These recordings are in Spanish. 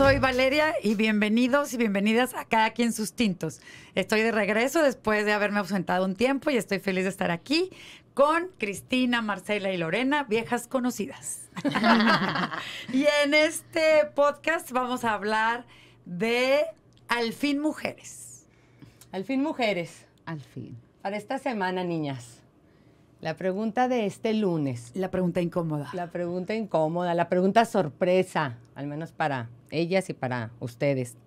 soy Valeria y bienvenidos y bienvenidas a Cada quien sus tintos. Estoy de regreso después de haberme ausentado un tiempo y estoy feliz de estar aquí con Cristina, Marcela y Lorena, viejas conocidas. y en este podcast vamos a hablar de Al fin mujeres. Al fin mujeres. Al fin. Para esta semana, niñas. La pregunta de este lunes. La pregunta incómoda. La pregunta incómoda, la pregunta sorpresa al menos para ellas y para ustedes.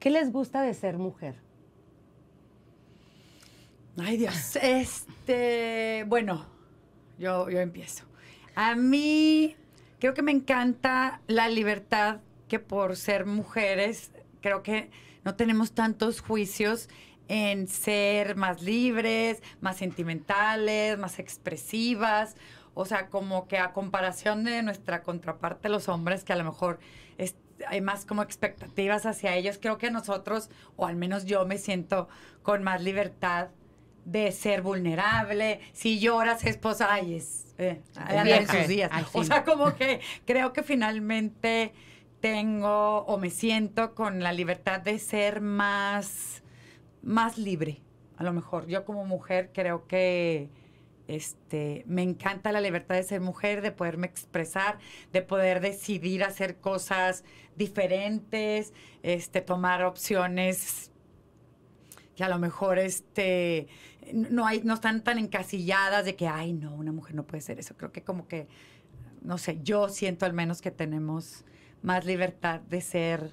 ¿Qué les gusta de ser mujer? Ay Dios, este, bueno, yo, yo empiezo. A mí creo que me encanta la libertad que por ser mujeres, creo que no tenemos tantos juicios en ser más libres, más sentimentales, más expresivas. O sea, como que a comparación de nuestra contraparte, los hombres, que a lo mejor hay más como expectativas hacia ellos, creo que nosotros, o al menos yo me siento con más libertad de ser vulnerable. Si lloras, esposa, pues, ay, es... Eh, o sea, como que creo que finalmente tengo o me siento con la libertad de ser más, más libre, a lo mejor. Yo como mujer creo que este, me encanta la libertad de ser mujer, de poderme expresar, de poder decidir hacer cosas diferentes, este, tomar opciones que a lo mejor este, no no están tan encasilladas de que ay no una mujer no puede ser eso creo que como que no sé yo siento al menos que tenemos más libertad de ser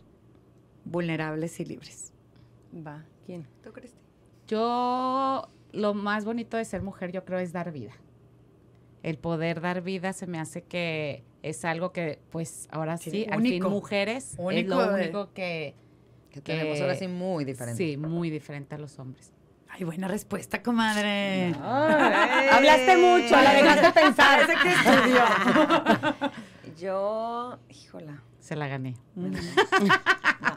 vulnerables y libres va quién tú crees yo lo más bonito de ser mujer yo creo es dar vida. El poder dar vida se me hace que es algo que, pues ahora sí, sí mujeres es lo único eh. que, que, tenemos ahora sí muy diferente. Sí, muy diferente a los hombres. Ay, buena respuesta, comadre. Hablaste eh. mucho, la dejaste pensar. que estudió. Yo, híjola. Se la gané.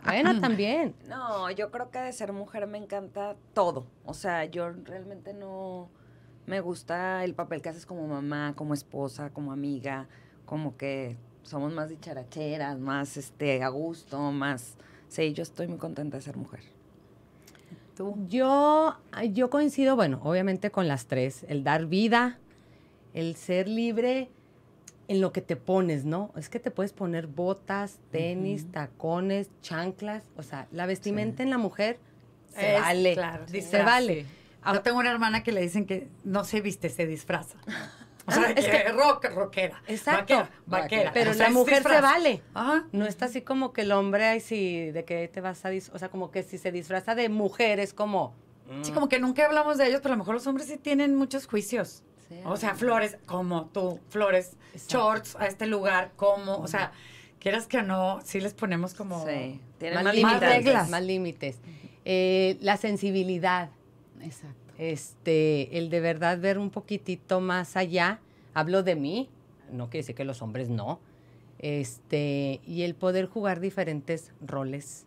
Bueno, también. No, yo creo que de ser mujer me encanta todo. O sea, yo realmente no me gusta el papel que haces como mamá, como esposa, como amiga, como que somos más dicharacheras, más este a gusto, más sí, yo estoy muy contenta de ser mujer. ¿Tú? Yo yo coincido, bueno, obviamente con las tres, el dar vida, el ser libre en lo que te pones, ¿no? Es que te puedes poner botas, tenis, tacones, chanclas, o sea, la vestimenta en la mujer se vale, claro, se vale. Ahora tengo una hermana que le dicen que no se viste, se disfraza. O sea, es rock, rockera. Exacto. Vaquera, vaquera. Pero la mujer se vale. Ajá. No está así como que el hombre, ay, sí, de que te vas a. O sea, como que si se disfraza de mujer es como. Sí, mm. como que nunca hablamos de ellos, pero a lo mejor los hombres sí tienen muchos juicios. O sea, flores como tú, flores, shorts a este lugar, como, o sea, quieras que no, sí les ponemos como sí. más, límites, reglas. Más límites. Eh, la sensibilidad. Exacto. Este, el de verdad ver un poquitito más allá. Hablo de mí, no quiere decir que los hombres no. Este, y el poder jugar diferentes roles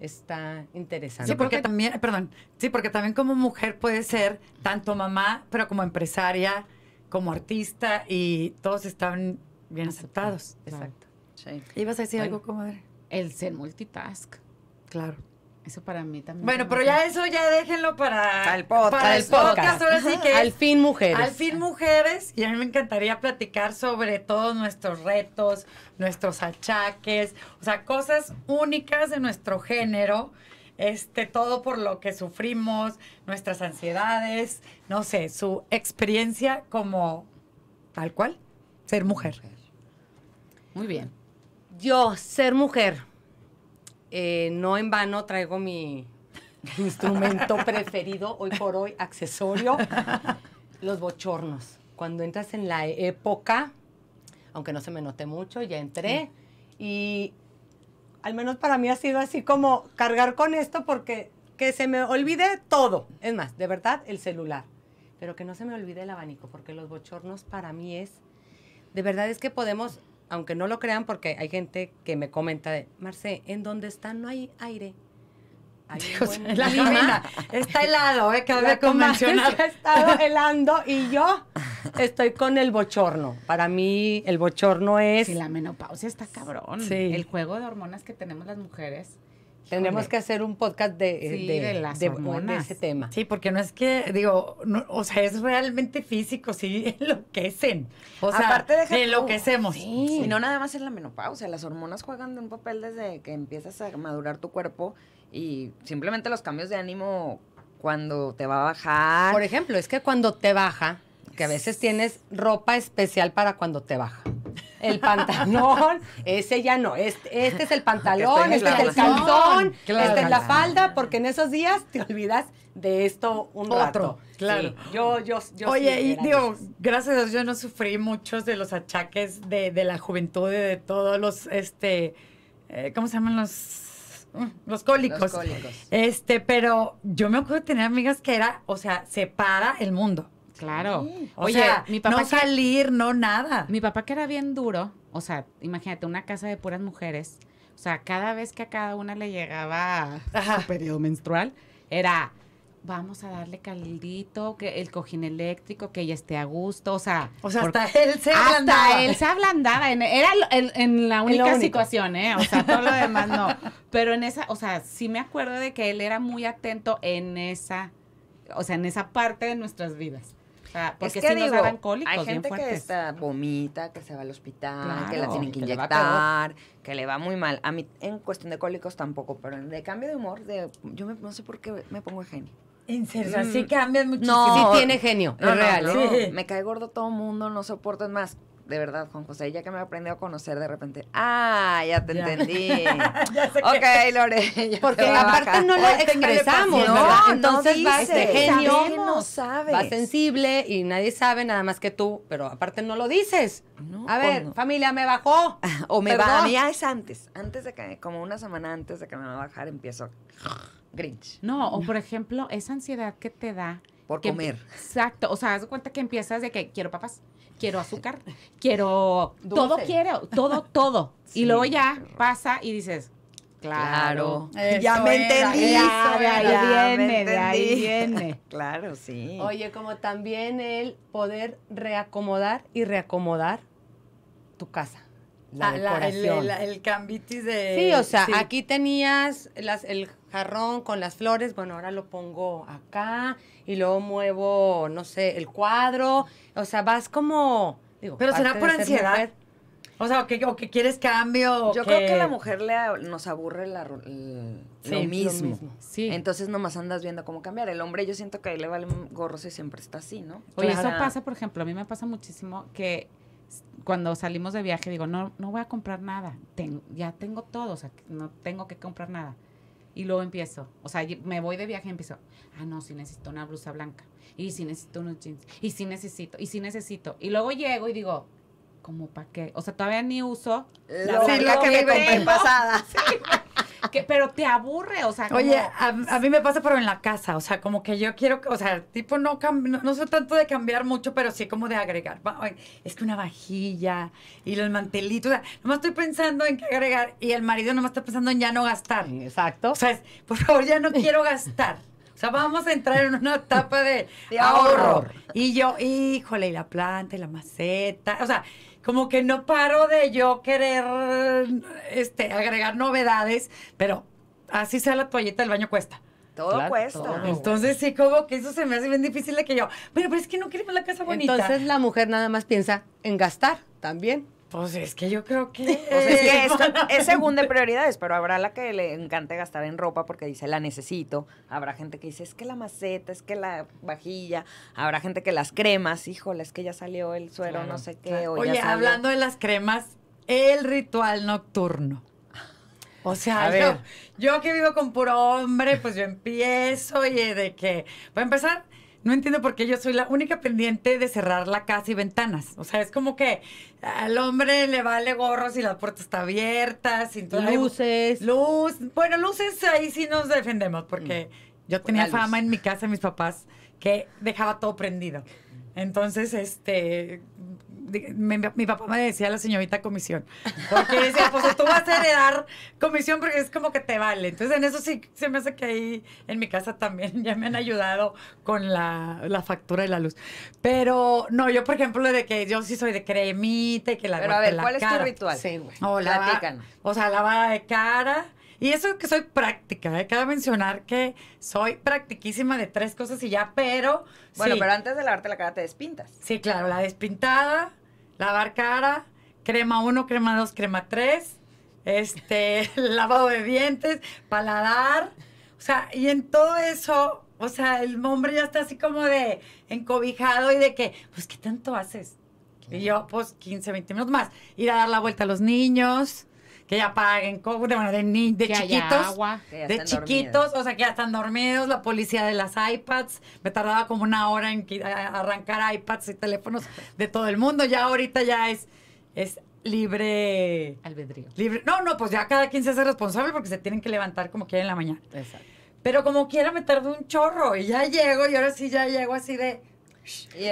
está interesante. Sí, porque también, perdón, sí, porque también como mujer puede ser tanto mamá, pero como empresaria, como artista, y todos están bien aceptados. Exacto. y vas ¿Ibas a decir algo, comadre? El ser multitask. Claro. Eso para mí también. Bueno, pero ya eso ya déjenlo para, para el podcast. que. al fin mujeres. Al fin mujeres. Y a mí me encantaría platicar sobre todos nuestros retos, nuestros achaques, o sea, cosas únicas de nuestro género. Este, todo por lo que sufrimos, nuestras ansiedades, no sé, su experiencia como tal cual, ser mujer. Muy bien. Yo, ser mujer. Eh, no en vano traigo mi instrumento preferido hoy por hoy, accesorio, los bochornos. Cuando entras en la época, aunque no se me note mucho, ya entré y al menos para mí ha sido así como cargar con esto porque que se me olvide todo. Es más, de verdad, el celular. Pero que no se me olvide el abanico porque los bochornos para mí es, de verdad es que podemos aunque no lo crean, porque hay gente que me comenta de, Marce, en dónde está no hay aire. la Está helado, ¿eh? Cada vez ha estado helando y yo estoy con el bochorno. Para mí, el bochorno es. Sí, la menopausia está cabrón. Sí. El juego de hormonas que tenemos las mujeres Tendremos que hacer un podcast de, eh, de, ese tema. Sí, porque no es que, digo, o sea, es realmente físico, sí enloquecen. O sea, Aparte de enloquecemos. Sí. Y no nada más en la menopausia, las hormonas juegan de un papel desde que empiezas a madurar tu cuerpo y simplemente los cambios de ánimo cuando te va a bajar. Por ejemplo, es que cuando te baja, porque a veces tienes ropa especial para cuando te baja. El pantalón, ese ya no, este, este es el ah, pantalón, este es el calzón, este es la falda, porque en esos días te olvidas de esto un Otro, Claro. yo, yo, yo. Oye, y digo, gracias a Dios yo no sufrí muchos de los achaques de, la juventud y de todos los, este, eh, ¿cómo se llaman los mm, los cólicos. Los cólicos. Este, pero yo me acuerdo de tener amigas que era, o sea, se para el mundo. Claro. Oye, mi papá. No salir, no nada. Mi papá que era bien duro, o sea, imagínate, una casa de puras mujeres. O sea, cada vez que a cada una le llegaba su periodo menstrual, era vamos a darle caldito, que el cojín eléctrico, que ella esté a gusto, o sea... O sea, hasta él se ablandaba. él se ablandaba, era en, la única situación, ¿eh? O sea, todo lo demás no. Pero en esa, o sea, sí me acuerdo de que él era muy atento en esa, o sea, en esa parte de nuestras vidas. Ah, porque es que si digo, nos hay gente que está, vomita, que se va al hospital, que la tienen que, inyectar, que le va muy mal. A mí en cuestión de cólicos tampoco, pero de cambio de humor, de, yo no sé por qué me pongo genio. En serio, mm. así cambias muchísimo. No, sí tiene genio, es real. Me cae gordo todo el mundo, no soporto, es más, de verdad, Juan José, ya que me aprendido a conocer de repente, ah, ya te entendí. ya ok, Lore. Porque aparte no lo pues, expresamos, ¿no? ¿verdad? Entonces vas este genio, no sabes. sensible y nadie sabe nada más que tú, pero aparte no lo dices. No, a ver, pues familia, me bajó. o me bajó. A es antes, antes de que, como una semana antes de que me va a bajar, empiezo grinch. No, o por ejemplo, esa ansiedad que te da. Por comer. Exacto, o sea, haz cuenta que empiezas de que quiero papas quiero azúcar, quiero todo quiero, todo, todo. Y luego ya pasa y dices, Claro. ya me entendí. de ahí viene, de ahí viene. claro, sí. Oye, como también el poder reacomodar y reacomodar tu casa. La, ah, decoración. el, cambitis de... Sí, o sea, aquí tenías las, el jarrón con las flores, bueno, ahora lo pongo acá y luego muevo, no sé, el cuadro, o sea, vas como... Pero será por ansiedad. O sea, o que, quieres cambio. Yo creo que a la mujer nos aburre lo mismo. Sí. Entonces nomás andas viendo cómo cambiar. El hombre yo siento que ahí le vale gorros y siempre está así, ¿no? Oye, eso pasa, por ejemplo, a mí me pasa muchísimo que cuando salimos de viaje digo, no, no voy a comprar nada. ya tengo todo, o sea, no tengo que comprar nada y luego empiezo. O sea, me voy de viaje y empiezo. Ah, no, si necesito una blusa blanca. Y si necesito unos jeans. Y si necesito. Y si necesito. Y luego llego y digo, ¿cómo, para qué? O sea, todavía ni uso la, que me compré pasada. pero te aburre, o sea. Oye, a, mí me pasa, pero en la casa, o sea, como que yo quiero, o sea, tipo, no, no, no soy tanto de cambiar mucho, pero sí como de agregar. Es que una vajilla y los mantelitos, o sea, nomás estoy pensando en qué agregar y el marido nomás está pensando en ya no gastar. Exacto. O sea, por favor, ya no quiero gastar. O sea, vamos a entrar en una etapa de, ahorro. Y yo, híjole, y la planta, y la maceta. O sea, como que no paro de yo querer este, agregar novedades, pero así sea la toallita del baño cuesta. Todo cuesta. Entonces sí, como que eso se me hace bien difícil de que yo, pero, pero es que no queremos la casa bonita. Entonces la mujer nada más piensa en gastar también. Pues es que yo creo que... es, que según de prioridades, pero habrá la que le encante gastar en ropa porque dice la necesito, habrá gente que dice es que la maceta, es que la vajilla, habrá gente que las cremas, híjole, es que ya salió el suero, no sé qué. Oye, hablando de las cremas, el ritual nocturno. O sea, yo, que vivo con puro hombre, pues yo empiezo y de que, a empezar, no entiendo por qué yo soy la única pendiente de cerrar la casa y ventanas. O sea, es como que al hombre le vale gorro si la puerta está abierta, sin luces. Luz. Bueno, luces ahí sí nos defendemos porque mm. yo tenía fama en mi casa, mis papás, que dejaba todo prendido. Entonces, este, mi, papá me decía la señorita comisión. Porque decía, pues tú vas a heredar comisión porque es como que te vale. Entonces en eso sí se me hace que ahí en mi casa también ya me han ayudado con la, factura de la luz. Pero no, yo por ejemplo de que yo sí soy de cremita y que la Pero a ver, ¿cuál es tu ritual? Sí, güey. O, o sea, lavada de cara. Y eso es que soy práctica, ¿eh? cabe mencionar que soy practiquísima de tres cosas y ya, pero. Bueno, pero antes de lavarte la cara te despintas. Sí, claro, la despintada, lavar cara, crema 1, crema 2, crema 3, este, lavado de dientes, paladar. O sea, y en todo eso, o sea, el hombre ya está así como de encobijado y de que, pues, ¿qué tanto haces? Y yo, pues, 15, 20 minutos más. Ir a dar la vuelta a los niños, que ya paguen, de, ni, de chiquitos, de chiquitos, o sea, que ya están dormidos, la policía de las iPads, me tardaba como una hora en arrancar iPads y teléfonos de todo el mundo, ya ahorita ya es, es libre... Albedrío. Libre, no, no, pues ya cada quien se hace responsable porque se tienen que levantar como quieren en la mañana. Exacto. Pero como quiera me tardó un chorro y ya llego y ahora sí ya llego así de...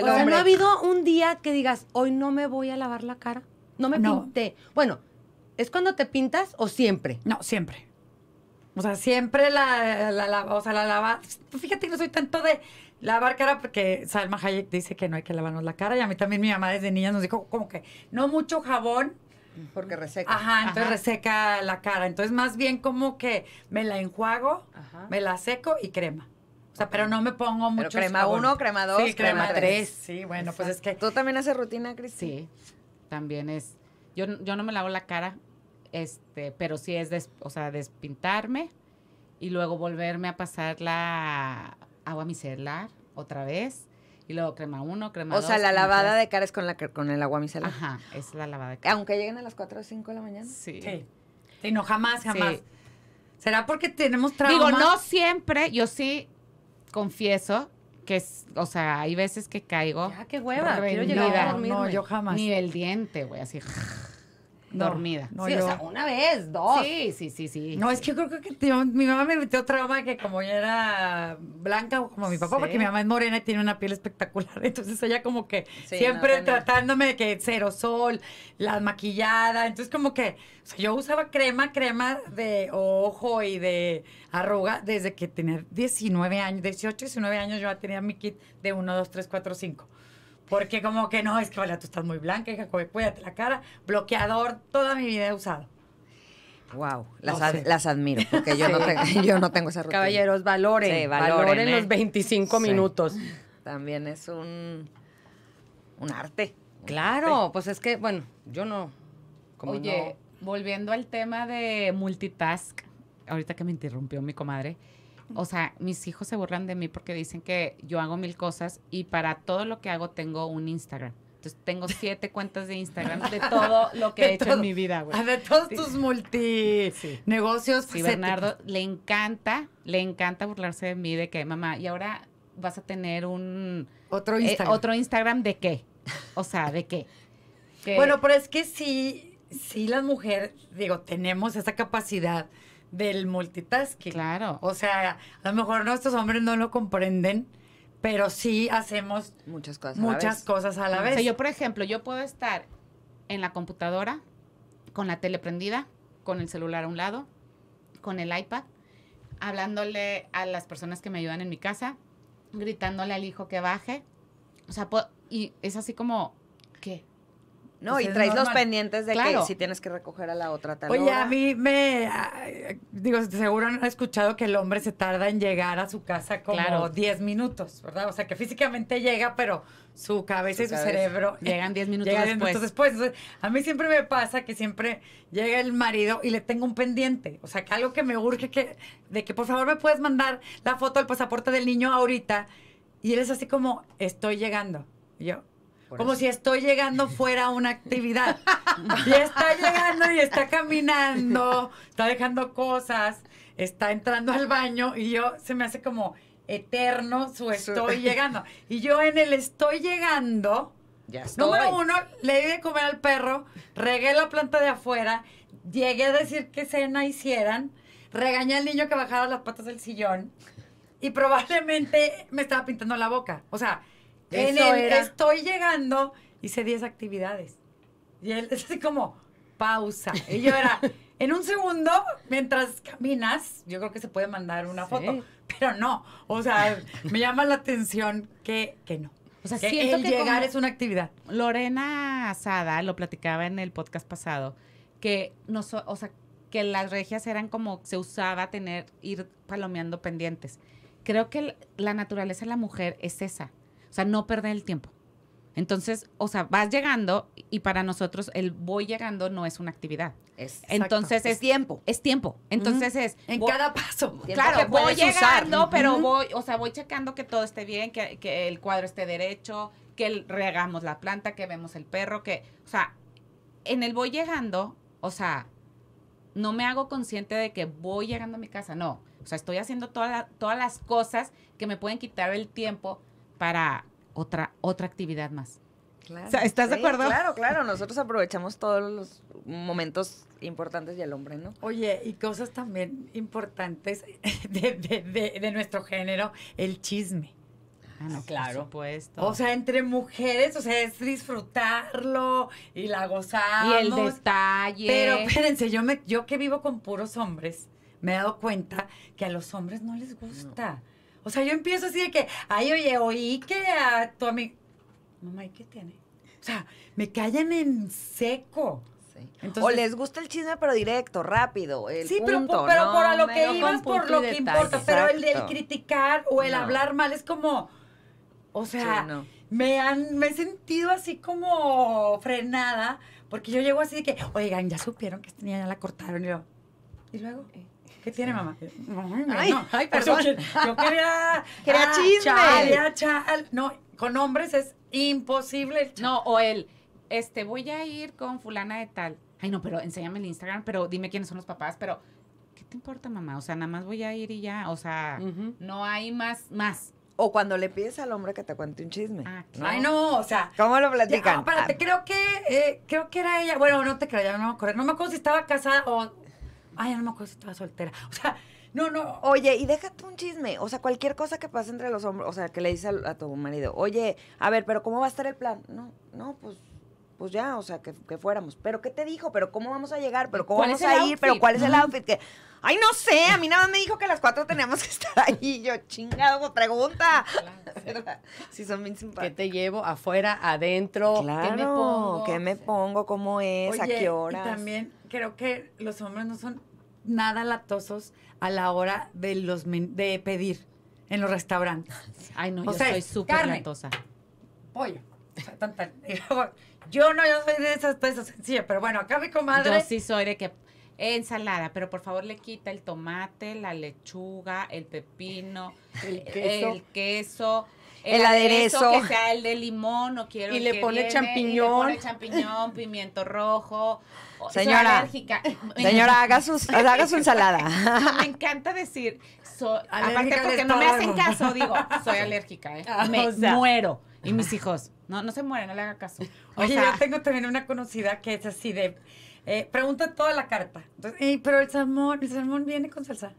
¿no ha habido un día que digas, hoy no me voy a lavar la cara? No me pinté. Bueno, ¿Es cuando te pintas o siempre? No, siempre. O sea, siempre la, lava. o sea, la lava. Pues fíjate que no soy tanto de lavar cara porque Salma Hayek dice que no hay que lavarnos la cara y a mí también mi mamá desde niña nos dijo como que no mucho jabón porque reseca. Ajá, entonces reseca la cara. Entonces, más bien como que me la enjuago, me la seco y crema. O sea, pero no me pongo mucho. crema uno, crema dos, crema, tres. Sí, bueno, pues es que. ¿Tú también haces rutina, Cris? Sí, también es. Yo, yo no me lavo la cara este, pero sí es, o sea, despintarme y luego volverme a pasar la agua micelar otra vez. Y luego crema uno, crema dos O sea, la lavada de cara es con, la, con el agua micelar. Ajá, es la lavada de cara. Aunque lleguen a las 4 o 5 de la mañana. Sí. sí. no, jamás, jamás. ¿Será porque tenemos trabajo? Digo, no siempre, yo sí confieso que o sea, hay veces que caigo. Ya, qué hueva, quiero llegar a dormirme. No, yo jamás. Ni el diente, güey, así dormida. sí, o sea, una vez, dos. Sí, sí, sí, sí. No, es que yo creo que mi mamá me metió trauma que como yo era blanca, como mi papá, porque mi mamá es morena y tiene una piel espectacular. Entonces ella como que siempre tratándome de que cero sol, la maquillada. Entonces como que yo usaba crema, crema de ojo y de arruga desde que tenía 19 años, 18, 19 años yo ya tenía mi kit de 1, 2, 3, 4, 5. Porque como que no, es que vale, tú estás muy blanca, hija, cuídate la cara. Bloqueador, toda mi vida he usado. Wow, las, las admiro, porque yo, no tengo, yo no esa rutina. Caballeros, valoren, valoren, los 25 ¿eh? minutos. También es un, un arte. claro, pues es que, bueno, yo no... Como Oye, volviendo al tema de multitask, ahorita que me interrumpió mi comadre, o sea, mis hijos se burlan de mí porque dicen que yo hago mil cosas y para todo lo que hago tengo un Instagram. Entonces tengo siete cuentas de Instagram de todo lo que he hecho en mi vida, güey. Ah, de todos tus multi negocios. Sí, Bernardo le encanta, le encanta burlarse de mí de que, mamá, y ahora vas a tener un otro eh, Instagram. otro Instagram de qué? O sea, ¿de qué? bueno, pero es que sí, sí las mujeres, digo, tenemos esa capacidad del multitasking. Claro. O sea, a lo mejor nuestros hombres no lo comprenden, pero sí hacemos muchas cosas muchas a la vez. cosas a la vez. O sea, yo, por ejemplo, yo puedo estar en la computadora, con la tele prendida, con el celular a un lado, con el iPad, hablándole a las personas que me ayudan en mi casa, gritándole al hijo que baje. O sea, y es así como, ¿qué? No, pues y traes los pendientes de que si tienes que recoger a la otra tal Oye, a mí me. Digo, seguro han escuchado que el hombre se tarda en llegar a su casa como 10 minutos, ¿verdad? O sea, que físicamente llega, pero su cabeza y su cerebro. Llegan 10 minutos, después. a mí siempre me pasa que siempre llega el marido y le tengo un pendiente. O sea, que algo que me urge que, de que por favor me puedes mandar la foto del pasaporte del niño ahorita. Y él es así como, estoy llegando. Y yo, como si estoy llegando fuera a una actividad. y está llegando y está caminando, está dejando cosas, está entrando al baño y yo se me hace como eterno su estoy llegando. Y yo en el estoy llegando, número uno, le di de comer al perro, regué la planta de afuera, llegué a decir qué cena hicieran, regañé al niño que bajara las patas del sillón y probablemente me estaba pintando la boca. O sea, estoy llegando, hice 10 actividades. Y él es así como, pausa. Y yo era, en un segundo, mientras caminas, yo creo que se puede mandar una foto. Pero no, o sea, me llama la atención que, que no. O sea, siento que llegar es una actividad. Lorena Asada lo platicaba en el podcast pasado, que no o sea, que las regias eran como se usaba tener ir palomeando pendientes. Creo que la naturaleza de la mujer es esa. O sea, no perder el tiempo. Entonces, o sea, vas llegando y para nosotros el voy llegando no es una actividad. Es. Entonces es, tiempo. Es tiempo. Entonces es. En cada paso. Claro, voy llegando, pero voy, o sea, voy checando que todo esté bien, que, el cuadro esté derecho, que regamos la planta, que vemos el perro, que. O sea, en el voy llegando, o sea, no me hago consciente de que voy llegando a mi casa, no. O sea, estoy haciendo todas las cosas que me pueden quitar el tiempo para otra, otra actividad más. ¿Estás de acuerdo? Claro, claro, nosotros aprovechamos todos los momentos importantes del hombre, ¿no? Oye, y cosas también importantes de, nuestro género, el chisme. Ah, no, claro. Por supuesto. O sea, entre mujeres, o sea, es disfrutarlo y la gozamos. Y el detalle. Pero espérense, yo, me, yo que vivo con puros hombres, me he dado cuenta que a los hombres no les gusta. O sea, yo empiezo así de que, ay, oye, oí que a tu amigo. Mamá, ¿y qué tiene? O sea, me callan en seco. Sí. Entonces, o les gusta el chisme, pero directo, rápido. El sí, pero, pero por a lo que ibas, por lo que importa. Pero el del criticar o el hablar mal es como. O sea, me, han, me he sentido así como frenada, porque yo llego así de que, oigan, ya supieron que esta niña ya la cortaron. Y, yo, ¿y luego. Eh, ¿Qué tiene mamá? Ay, no, ay perdón. Yo, quería. quería ah, chisme. quería ah, chal. No, con hombres es imposible. No, o él, este, voy a ir con fulana de tal. Ay, no, pero enséñame el Instagram, pero dime quiénes son los papás, pero ¿qué te importa, mamá? O sea, nada más voy a ir y ya, o sea, no hay más, más. O cuando le pides al hombre que te cuente un chisme. Ah, ay, no, o sea. ¿Cómo lo platican? No, espérate, creo que, eh, creo que era ella. Bueno, no te creo, ya no me acuerdo. No me acuerdo si estaba casada o Ay, no me acuerdo si estaba soltera. O sea, no, no. Oye, y déjate un chisme. O sea, cualquier cosa que pase entre los hombres, o sea, que le dices a, a tu marido, oye, a ver, pero ¿cómo va a estar el plan? No, no, pues pues ya, o sea, que, fuéramos. ¿Pero qué te dijo? ¿Pero cómo vamos a llegar? ¿Pero cómo vamos a ir? ¿Pero cuál es el outfit? Que, ay, no sé, a mí nada más me dijo que las cuatro teníamos que estar ahí. Yo, chingado, pregunta. si son bien simpáticos. ¿Qué te llevo? ¿Afuera? ¿Adentro? Claro, ¿Qué me pongo? ¿Qué ¿Cómo es? ¿A qué hora Y también creo que los hombres no son nada latosos a la hora de, los de pedir en los restaurantes. Ay, no, yo soy súper latosa. Pollo. Yo no, yo soy de esas cosas, sencillas, pero bueno, acá mi comadre. Yo sí soy de que ensalada, pero por favor le quita el tomate, la lechuga, el pepino, el queso, el, aderezo, que sea el de limón, no quiero y, y le pone champiñón, le champiñón, pimiento rojo. Señora, señora, haga su, haga su ensalada. Me encanta decir, aparte porque no me hacen caso, digo, soy alérgica, ¿eh? ah, me muero. Y mis hijos, no, no se mueren, no le haga caso. O yo tengo también una conocida que es así de, eh, pregunta toda la carta. pero el salmón, el salmón viene con salsa.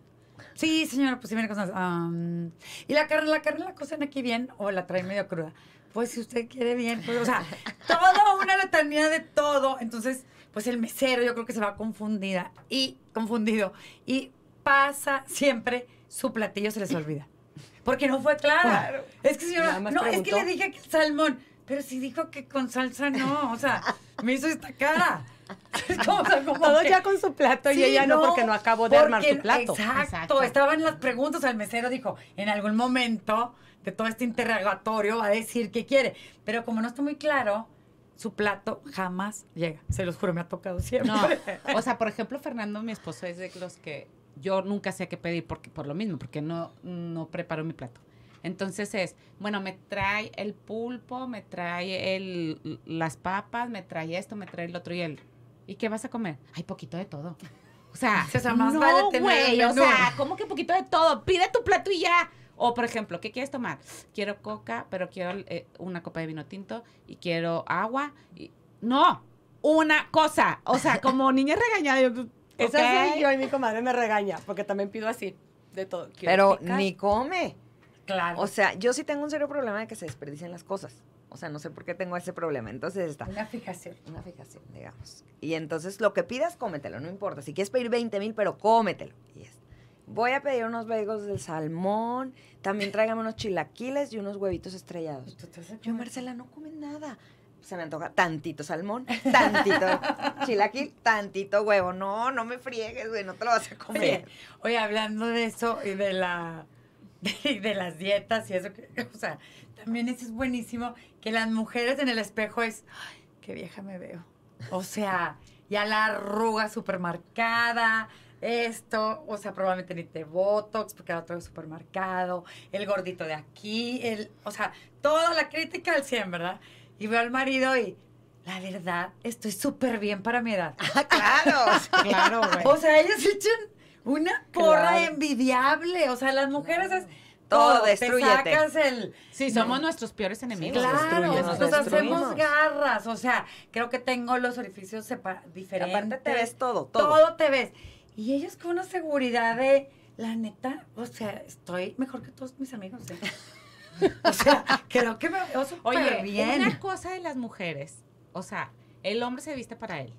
Sí, señora, pues sí viene con salsa. y la carne, la carne la cocen aquí bien o la traen medio cruda. Pues si usted quiere bien, pues, o sea, toda una letanía de todo. Entonces, pues el mesero yo creo que se va confundida y confundido. Y pasa siempre, su platillo se les olvida porque no fue Claro. Es que no, es que le dije que salmón, pero si dijo que con salsa no, o sea, me hizo esta cara. Todo ya con su plato y ella no, porque no acabó de armar su plato. Exacto, estaban las preguntas, El mesero dijo, en algún momento de todo este interrogatorio va a decir qué quiere, pero como no está muy claro, su plato jamás llega. Se los juro, me ha tocado siempre. O sea, por ejemplo, Fernando, mi esposo, es de los que yo nunca sé qué pedir porque, por lo mismo, porque no, no preparo mi plato. Entonces es, bueno, me trae el pulpo, me trae el, las papas, me trae esto, me trae el otro y el... ¿Y qué vas a comer? Hay poquito de todo. O sea, no, vale o sea, ¿cómo que poquito de todo? Pide tu plato y ya. O, por ejemplo, ¿qué quieres tomar? Quiero coca, pero quiero eh, una copa de vino tinto y quiero agua. No, una cosa. O sea, como niña regañada, yo, esa soy yo y mi comadre me regaña, porque también pido así, de todo. Pero ni come. Claro. O sea, yo sí tengo un serio problema de que se desperdicien las cosas. O sea, no sé por qué tengo ese problema. Entonces está. Una fijación. Una fijación, digamos. Y entonces lo que pidas, cómetelo, no importa. Si quieres pedir 20 mil, pero cómetelo. Y es Voy a pedir unos bagels del salmón. También tráigame unos chilaquiles y unos huevitos estrellados. Yo, Marcela, no come nada se me antoja tantito salmón, tantito chilaquil, tantito huevo. No, no me friegues, güey, no te lo vas a comer. Oye, hablando de eso y de la de, las dietas y eso, o sea, también eso es buenísimo que las mujeres en el espejo es, ay, qué vieja me veo. O sea, ya la arruga marcada, esto, o sea, probablemente ni te botox porque era otro marcado, el gordito de aquí, el, o sea, toda la crítica al 100, ¿verdad? Y veo al marido y, la verdad, estoy súper bien para mi edad. Ah, claro, claro, güey. O sea, ellos echan una porra envidiable. O sea, las mujeres es todo, destruyete. Te sacas el... Sí, somos nuestros peores enemigos. claro, nos, hacemos garras. O sea, creo que tengo los orificios diferentes. te ves todo, todo. Todo te ves. Y ellos con una seguridad de, la neta, o sea, estoy mejor que todos mis amigos. ¿eh? O sea, creo que me Oye, bien. Una cosa de las mujeres, o sea, el hombre se viste para él.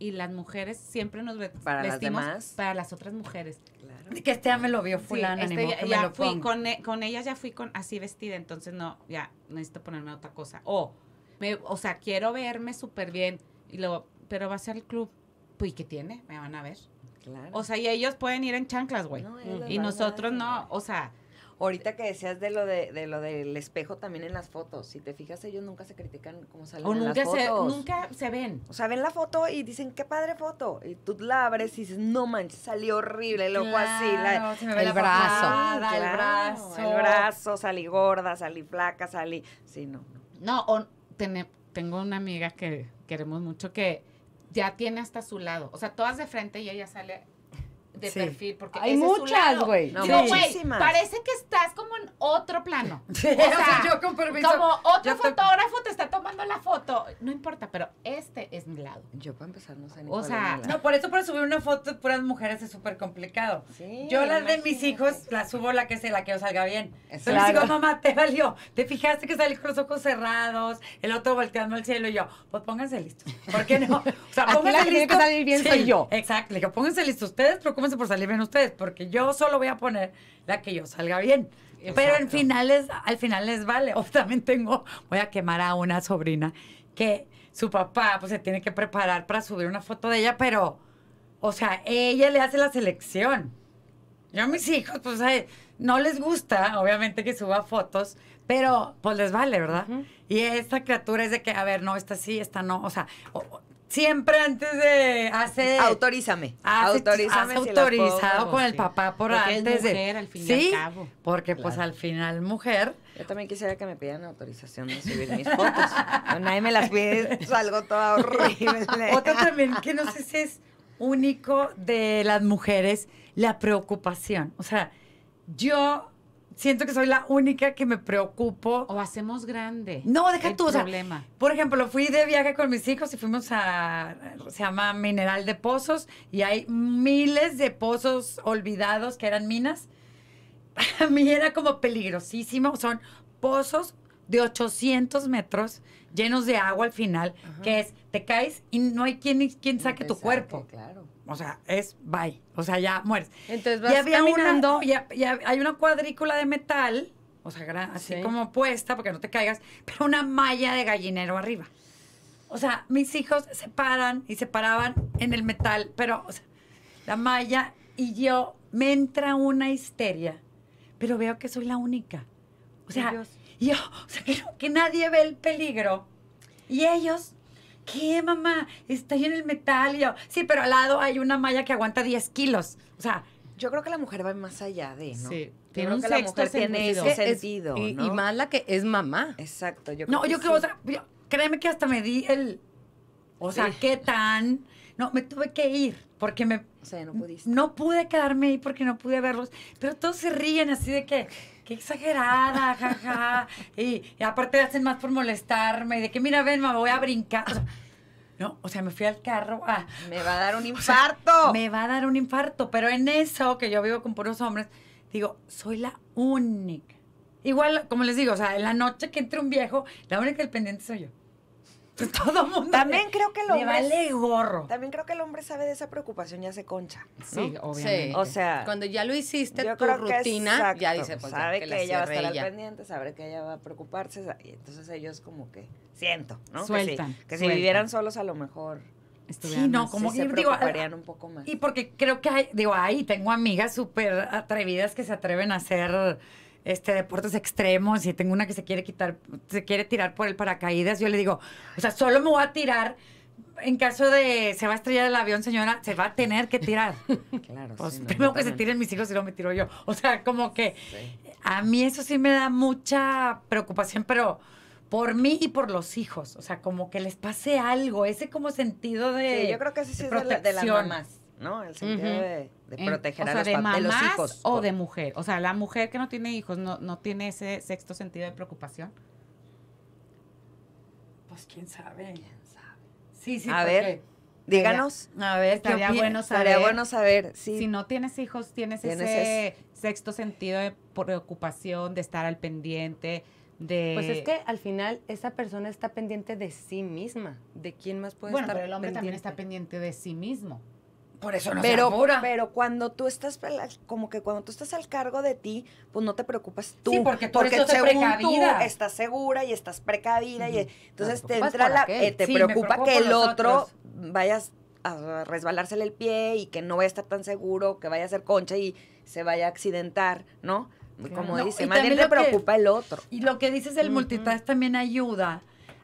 Y las mujeres siempre nos vestimos para las otras mujeres. Claro. Que este ya me lo vio fulana, este fui con, e, ellas ya fui con así vestida, entonces no, ya necesito ponerme otra cosa. O, o sea, quiero verme súper bien, y luego, pero va a ser el club. Pues, ¿y qué tiene? Me van a ver. Claro. O sea, y ellos pueden ir en chanclas, güey. y nosotros no, o sea, Ahorita que decías de lo de, lo del espejo también en las fotos, si te fijas ellos nunca se critican como salen o nunca las fotos. Se, nunca se ven. O sea, ven la foto y dicen, "Qué padre foto." Y tú la abres y dices, "No manches, salió horrible." Luego así, el, brazo, el brazo, el brazo, salí gorda, salí flaca, salí, sí, no. No, o tengo una amiga que queremos mucho que ya tiene hasta su lado, o sea, todas de frente y ella sale de perfil. Porque Hay muchas, güey. No, parece que estás como en otro plano. o sea, yo Como otro fotógrafo te... está tomando la foto. No importa, pero este es mi lado. Yo para empezar no sé ni O sea, no, por eso para subir una foto de puras mujeres es súper complicado. yo las de mis hijos las subo la que se la que salga bien. Entonces mamá, te valió. Te fijaste que salí con los ojos cerrados, el otro volteando al cielo y yo, pues pónganse listos. ¿Por qué no? O sea, pónganse listos. que salir bien soy yo. Exacto. Le digo, pónganse listos. Ustedes preocupen por salir bien ustedes, porque yo solo voy a poner la que yo salga bien. Pero en al final les vale. O también tengo, voy a quemar a una sobrina que su papá pues se tiene que preparar para subir una foto de ella, pero, o sea, ella le hace la selección. Yo a mis hijos, pues, no les gusta, obviamente, que suba fotos, pero pues les vale, ¿verdad? Y esta criatura es de que, a ver, no, esta sí, esta no, o sea, siempre antes de hacer autorízame ah, autorízame autorizado con el papá por antes mujer, de al fin sí y porque pues al final mujer yo también quisiera que me pidieran autorización de subir mis fotos nadie me las pide salgo toda horrible otra también que no sé si es único de las mujeres la preocupación o sea yo siento que soy la única que me preocupo. O hacemos grande. No, deja tu Problema. por ejemplo, fui de viaje con mis hijos y fuimos a, se llama Mineral de Pozos, y hay miles de pozos olvidados que eran minas. A mí era como peligrosísimo. Son pozos de 800 metros llenos de agua al final, que es, te caes y no hay quien, quien saque tu cuerpo. Claro o sea, es bye, o sea, ya mueres. Entonces vas y caminando. hay una cuadrícula de metal, o sea, así como puesta, porque no te caigas, pero una malla de gallinero arriba. O sea, mis hijos se paran y se paraban en el metal, pero o sea, la malla y yo me entra una histeria, pero veo que soy la única. O sea, yo, o sea, que nadie ve el peligro. Y ellos ¿qué, mamá? Está ahí en el metal. sí, pero al lado hay una malla que aguanta 10 kilos. O sea, yo creo que la mujer va más allá de, ¿no? Sí. Tiene un que la mujer tiene sentido. y, más la que es mamá. Exacto. no, yo creo, que otra... créeme que hasta me di el. O sea, qué tan. No, me tuve que ir porque me. O sea, no pudiste. No pude quedarme ahí porque no pude verlos. Pero todos se ríen así de que qué exagerada, jaja. Y, aparte hacen más por molestarme, y de que mira, ven, me voy a brincar. no, o sea, me fui al carro. me va a dar un infarto. me va a dar un infarto, pero en eso que yo vivo con puros hombres, digo, soy la única. Igual, como les digo, o sea, en la noche que entre un viejo, la única del pendiente soy yo. todo mundo. También creo que el hombre. vale gorro. También creo que el hombre sabe de esa preocupación ya se concha. Sí, obviamente. O sea. Cuando ya lo hiciste, tu rutina, ya dice, pues, Sabe que, ella va a estar al pendiente, sabe que ella va a preocuparse. Y entonces ellos, como que siento, ¿no? Sueltan. Que, si vivieran solos, a lo mejor. Sí, no, como siempre se preocuparían un poco más. Y porque creo que hay, digo, ahí tengo amigas súper atrevidas que se atreven a hacer este, deportes extremos y tengo una que se quiere quitar, se quiere tirar por el paracaídas, yo le digo, o sea, solo me voy a tirar en caso de se va a estrellar el avión, señora, se va a tener que tirar. Claro. Pues, primero que se tiren mis hijos y no me tiro yo. O sea, como que a mí eso sí me da mucha preocupación, pero por mí y por los hijos. O sea, como que les pase algo, ese como sentido de. yo creo que eso sí es de, la, de las mamás. ¿no? El sentido de, proteger a los, de, los hijos. O de mujer. O sea, la mujer que no tiene hijos no, tiene ese sexto sentido de preocupación. Pues quién sabe. ¿Quién sabe? Sí, sí. A ver, díganos. A ver, estaría bueno saber. bueno saber. Si no tienes hijos, tienes, ese, sexto sentido de preocupación, de estar al pendiente. De... Pues es que al final esa persona está pendiente de sí misma, de quién más puede estar. el hombre también está pendiente de sí mismo. Por eso no pero, se Pero cuando tú estás, como que cuando tú estás al cargo de ti, pues no te preocupas tú. Sí, porque tú porque tú estás segura y estás precavida. y, e, entonces te, entra la, eh, te preocupa que el otro vayas a resbalársele el pie y que no vaya a estar tan seguro, que vaya a ser concha y se vaya a accidentar, ¿no? Como dice, más bien preocupa el otro. Y lo que dices el multitask también ayuda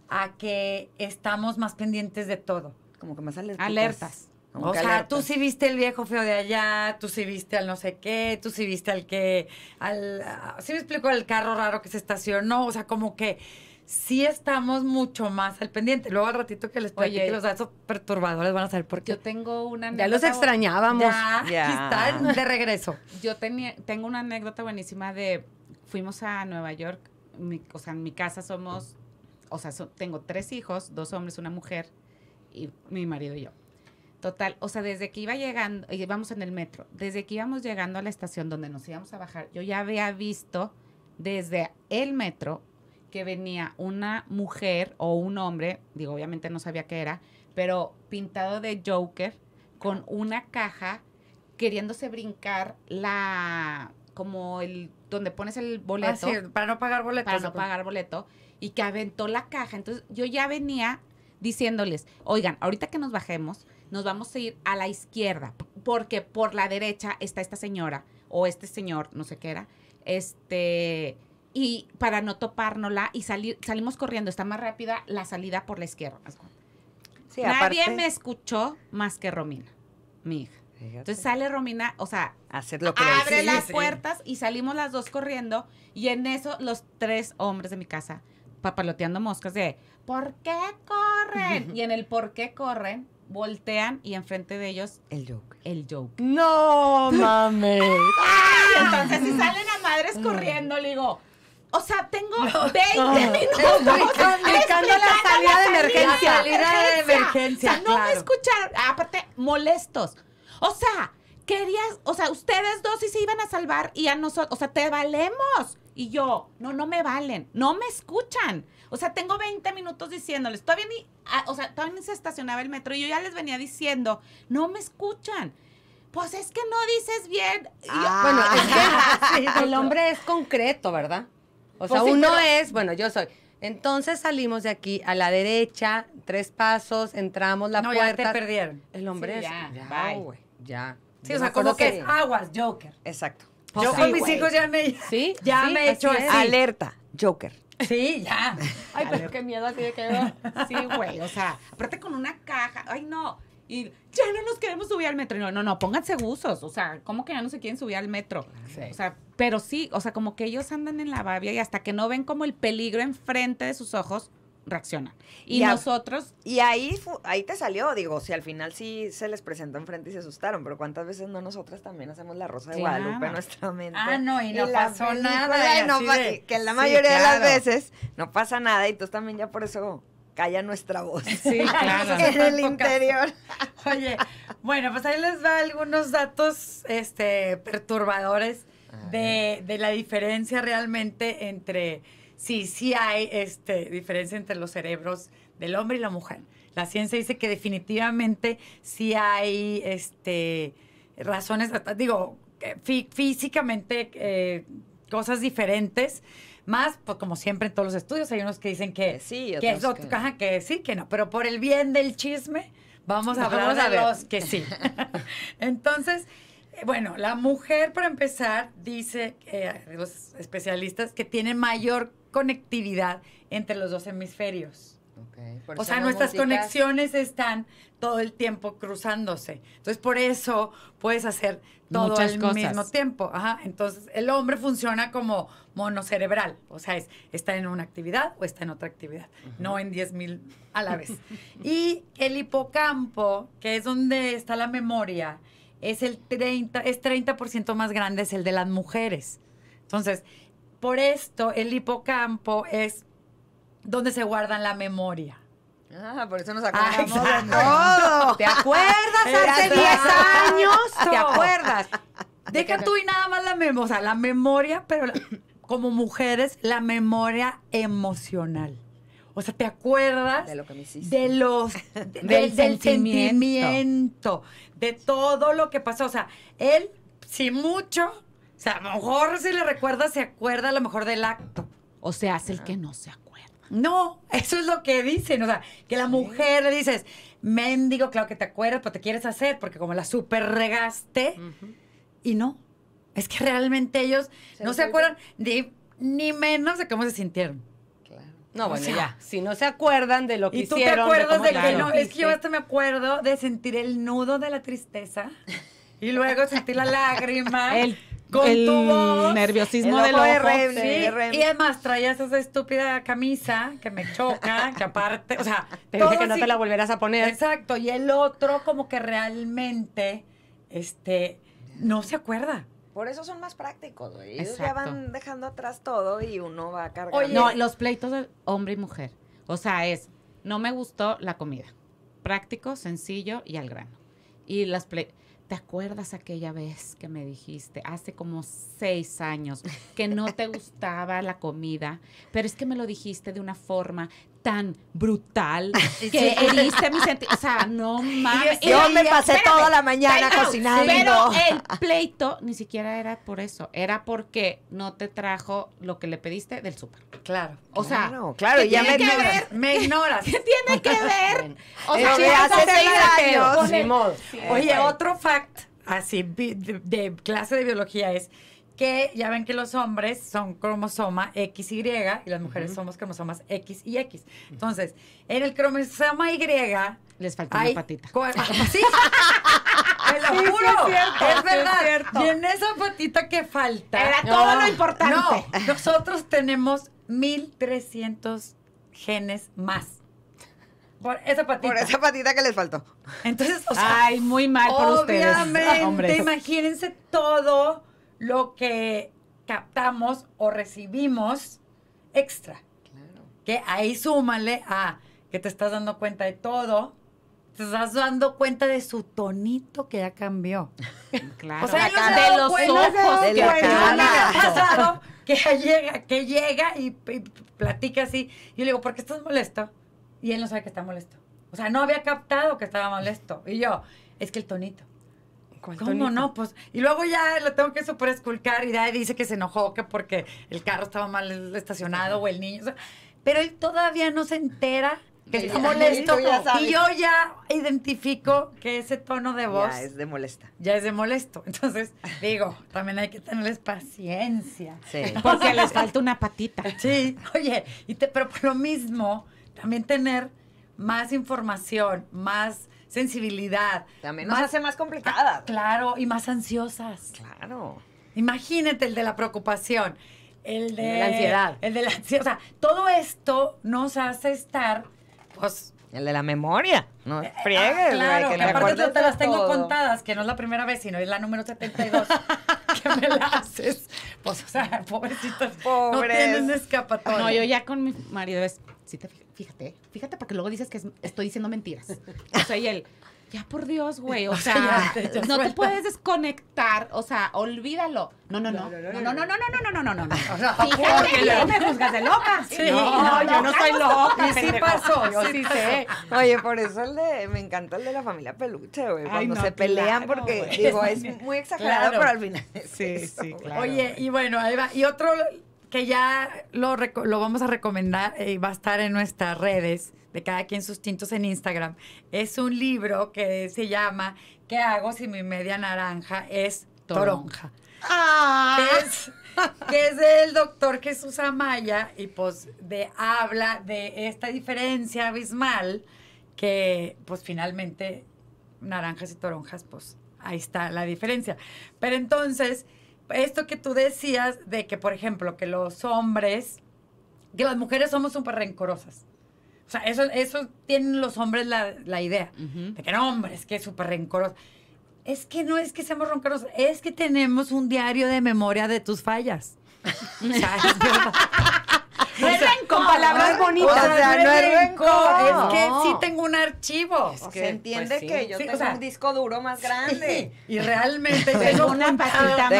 a que estamos más pendientes de todo. Como que más Alertas. O sea, tú sí viste el viejo feo de allá, tú sí viste al no sé qué, tú sí viste al que, al, ah, sí me explico, el carro raro que se estacionó, o sea, como que sí estamos mucho más al pendiente. Luego al ratito que les platico, los datos perturbadores van a saber por qué. Yo tengo una anécdota. Ya los extrañábamos. Ya, ya. están de regreso. Yo tenía, tengo una anécdota buenísima de, fuimos a Nueva York, mi, o sea, en mi casa somos, o sea, tengo tres hijos, dos hombres, una mujer, y mi marido y yo. Total, o sea, desde que iba llegando, íbamos en el metro, desde que íbamos llegando a la estación donde nos íbamos a bajar, yo ya había visto desde el metro que venía una mujer o un hombre, digo, obviamente no sabía qué era, pero pintado de Joker con una caja queriéndose brincar la como el donde pones el boleto ah, para no pagar boleto para no pagar boleto y que aventó la caja entonces yo ya venía diciéndoles oigan ahorita que nos bajemos nos vamos a ir a la izquierda, porque por la derecha está esta señora o este señor, no sé qué era, este, y para no topárnosla y salir, salimos corriendo, está más rápida la salida por la izquierda. Nadie me escuchó más que Romina, mi hija. Entonces sale Romina, o sea, lo que abre las puertas y salimos las dos corriendo y en eso los tres hombres de mi casa papaloteando moscas de ¿por qué corren? y en el ¿por qué corren? voltean y enfrente de ellos el joke, El joke No mames. Entonces si ah. salen a madres corriendo, le digo, o sea, tengo 20 minutos explicando la salida de emergencia. O sea, no me escucharon. Aparte, molestos. O sea, querías, o sea, ustedes dos sí se iban a salvar y a nosotros, o sea, te valemos. Y yo, no, no me valen, no me escuchan. O sea, tengo 20 minutos diciéndoles, todavía ni, ah, o sea, todavía se estacionaba el metro y yo ya les venía diciendo, no me escuchan. Pues es que no dices bien. Ah. bueno, el hombre es concreto, ¿verdad? O sea, pues uno es, bueno, yo soy. Entonces salimos de aquí a la derecha, tres pasos, entramos la no, puerta. Ya te perdieron. El hombre es. Ya, ya, ya. Sí, o sea, como que es aguas, Joker. Exacto. yo con mis hijos ya me, ¿Sí? ya me he hecho Alerta, Joker. Sí, ya. Ay, pero pues, qué miedo así de que Sí, güey, o sea, aparte con una caja. Ay, no. Y ya no nos queremos subir al metro. No, no, no, pónganse buzos. O sea, ¿cómo que ya no se quieren subir al metro? Sí. O sea, pero sí, o sea, como que ellos andan en la babia y hasta que no ven como el peligro enfrente de sus ojos, reacciona. Y, nosotros... y ahí, ahí te salió, digo, si al final sí se les presentó enfrente y se asustaron, pero ¿cuántas veces no nosotras también hacemos la Rosa de Guadalupe en nuestra mente? Ah, no, y no pasó nada. que la mayoría de las veces no pasa nada y entonces también ya por eso calla nuestra voz. Sí, claro. en el interior. Oye, bueno, pues ahí les va algunos datos este, perturbadores de, de la diferencia realmente entre sí, sí hay este, diferencia entre los cerebros del hombre y la mujer. La ciencia dice que definitivamente sí hay este, razones, digo, físicamente eh, cosas diferentes. Más, pues como siempre en todos los estudios, hay unos que dicen que sí, que, que... que sí, que no. Pero por el bien del chisme, vamos a hablar de los que sí. Entonces, eh, bueno, la mujer, para empezar, dice eh, los especialistas que tiene mayor conectividad entre los dos hemisferios. o sea, nuestras conexiones están todo el tiempo cruzándose. Entonces, por eso puedes hacer todo al mismo tiempo. Entonces, el hombre funciona como monocerebral. O sea, está en una actividad o está en otra actividad. No en 10.000 a la vez. y el hipocampo, que es donde está la memoria, es el 30, es 30% más grande, es el de las mujeres. Entonces, por esto el hipocampo es donde se guardan la memoria. Ah, por eso nos ah, acordamos de todo. ¿Te acuerdas hace 10 años? ¿Te acuerdas? Deja tú y nada más la memoria, o sea, la memoria, pero como mujeres, la memoria emocional. O sea, ¿te acuerdas? De lo que me hiciste. De los, del, sentimiento. de todo lo que pasó. O sea, él, sin mucho, o sea, a lo mejor si le recuerda, se acuerda a lo mejor del acto. O sea, hace el que no se acuerda. No, eso es lo que dicen. O sea, que la mujer le dices, mendigo, claro que te acuerdas, pero te quieres hacer, porque como la super regaste, y no. Es que realmente ellos no se acuerdan de, ni menos de cómo se sintieron. No, bueno, ya. Si no se acuerdan de lo que hicieron. Y tú te acuerdas de, que no. Es que yo hasta me acuerdo de sentir el nudo de la tristeza. Y luego sentir la lágrima. El con el tu nerviosismo del ojo. De y además traías esa estúpida camisa que me choca, que aparte, o sea, te dije que no te la volverás a poner. Exacto, y el otro como que realmente este no se acuerda. Por eso son más prácticos, güey. Ellos ya van dejando atrás todo y uno va cargando. Oye, no, los pleitos de hombre y mujer. O sea, es no me gustó la comida. Práctico, sencillo y al grano. Y las pleitos ¿Te acuerdas aquella vez que me dijiste hace como seis años que no te gustaba la comida? Pero es que me lo dijiste de una forma tan brutal que heriste mi sentido. O sea, no mames. Yo, me pasé toda la mañana cocinando. Pero el pleito ni siquiera era por eso. Era porque no te trajo lo que le pediste del súper. Claro. O sea, claro, claro ya me, ignoras. me ignoras. ¿Qué tiene que ver O sea, hace Oye, otro fact así de, clase de biología es que ya ven que los hombres son cromosoma XY y las mujeres somos cromosomas X y X. Entonces, en el cromosoma Y les falta una patita. Sí. lo es, cierto, verdad. y en esa patita que falta. Era todo lo importante. nosotros tenemos 1300 genes más. Por esa patita. Por esa patita que les faltó. Entonces, o sea, Ay, muy mal por ustedes. Obviamente, imagínense todo lo que captamos o recibimos extra. Claro. Que ahí súmale a que te estás dando cuenta de todo. Te estás dando cuenta de su tonito que ya cambió. Claro. O sea, de los ojos de que pasado que llega, que llega y, y platica así. Yo le digo, ¿por qué estás molesto? Y él no sabe que está molesto. O sea, no había captado que estaba molesto. Y yo, es que el tonito. ¿Cómo tonito? no? Pues, y luego ya lo tengo que superesculcar esculcar y ya dice que se enojó que porque el carro estaba mal estacionado o el niño. pero él todavía no se entera que está molesto. Y yo ya identifico que ese tono de voz. Ya es de molesta. Ya es de molesto. Entonces, digo, también hay que tenerles paciencia. Sí. Porque les falta una patita. Sí. Oye, y pero por lo mismo, también tener más información, más sensibilidad. También nos hace más complicadas. Ah, claro, y más ansiosas. Claro. Imagínate el de la preocupación, el de, de la ansiedad. El de la ansiedad. O sea, todo esto nos hace estar, pues. El de la memoria, no eh, ah, es claro, aparte te, las tengo contadas, que no es la primera vez, sino es la número 72 que me la haces. Pues, o sea, pobrecitos, Pobres. no tienen escapatoria. No, yo ya con mi marido es sí fíjate, fíjate porque luego dices que eh. estoy diciendo mentiras. O sea, y él, ya por Dios, güey, o sea, no te puedes desconectar, o sea, olvídalo. No, no, no. No, no, no, no, no, no, no, no, no. no. Fíjate, no me juzgas de loca. Sí, no, yo no soy loca. Y sí pasó, yo sí sé. Oye, por eso el de, me encanta el de la familia peluche, güey, cuando se pelean porque, digo, es muy exagerado, pero al final Sí, sí, claro. Oye, y bueno, ahí va, y otro que ya lo, vamos a recomendar y eh, va a estar en nuestras redes de cada quien sus tintos en Instagram. Es un libro que se llama ¿Qué hago si mi media naranja es toronja? Ah. Es, que es del doctor Jesús Amaya y pues de habla de esta diferencia abismal que pues finalmente naranjas y toronjas pues ahí está la diferencia. Pero entonces esto que tú decías de que, por ejemplo, que los hombres, que las mujeres somos súper rencorosas. O sea, eso, eso tienen los hombres la, idea. De que no, hombres que es súper rencoroso. Es que no es que seamos rencorosos, es que tenemos un diario de memoria de tus fallas. o sea, con palabras bonitas. O sea, es que sí tengo un archivo. que, se pues entiende que yo tengo un disco duro más grande. Y realmente tengo una patita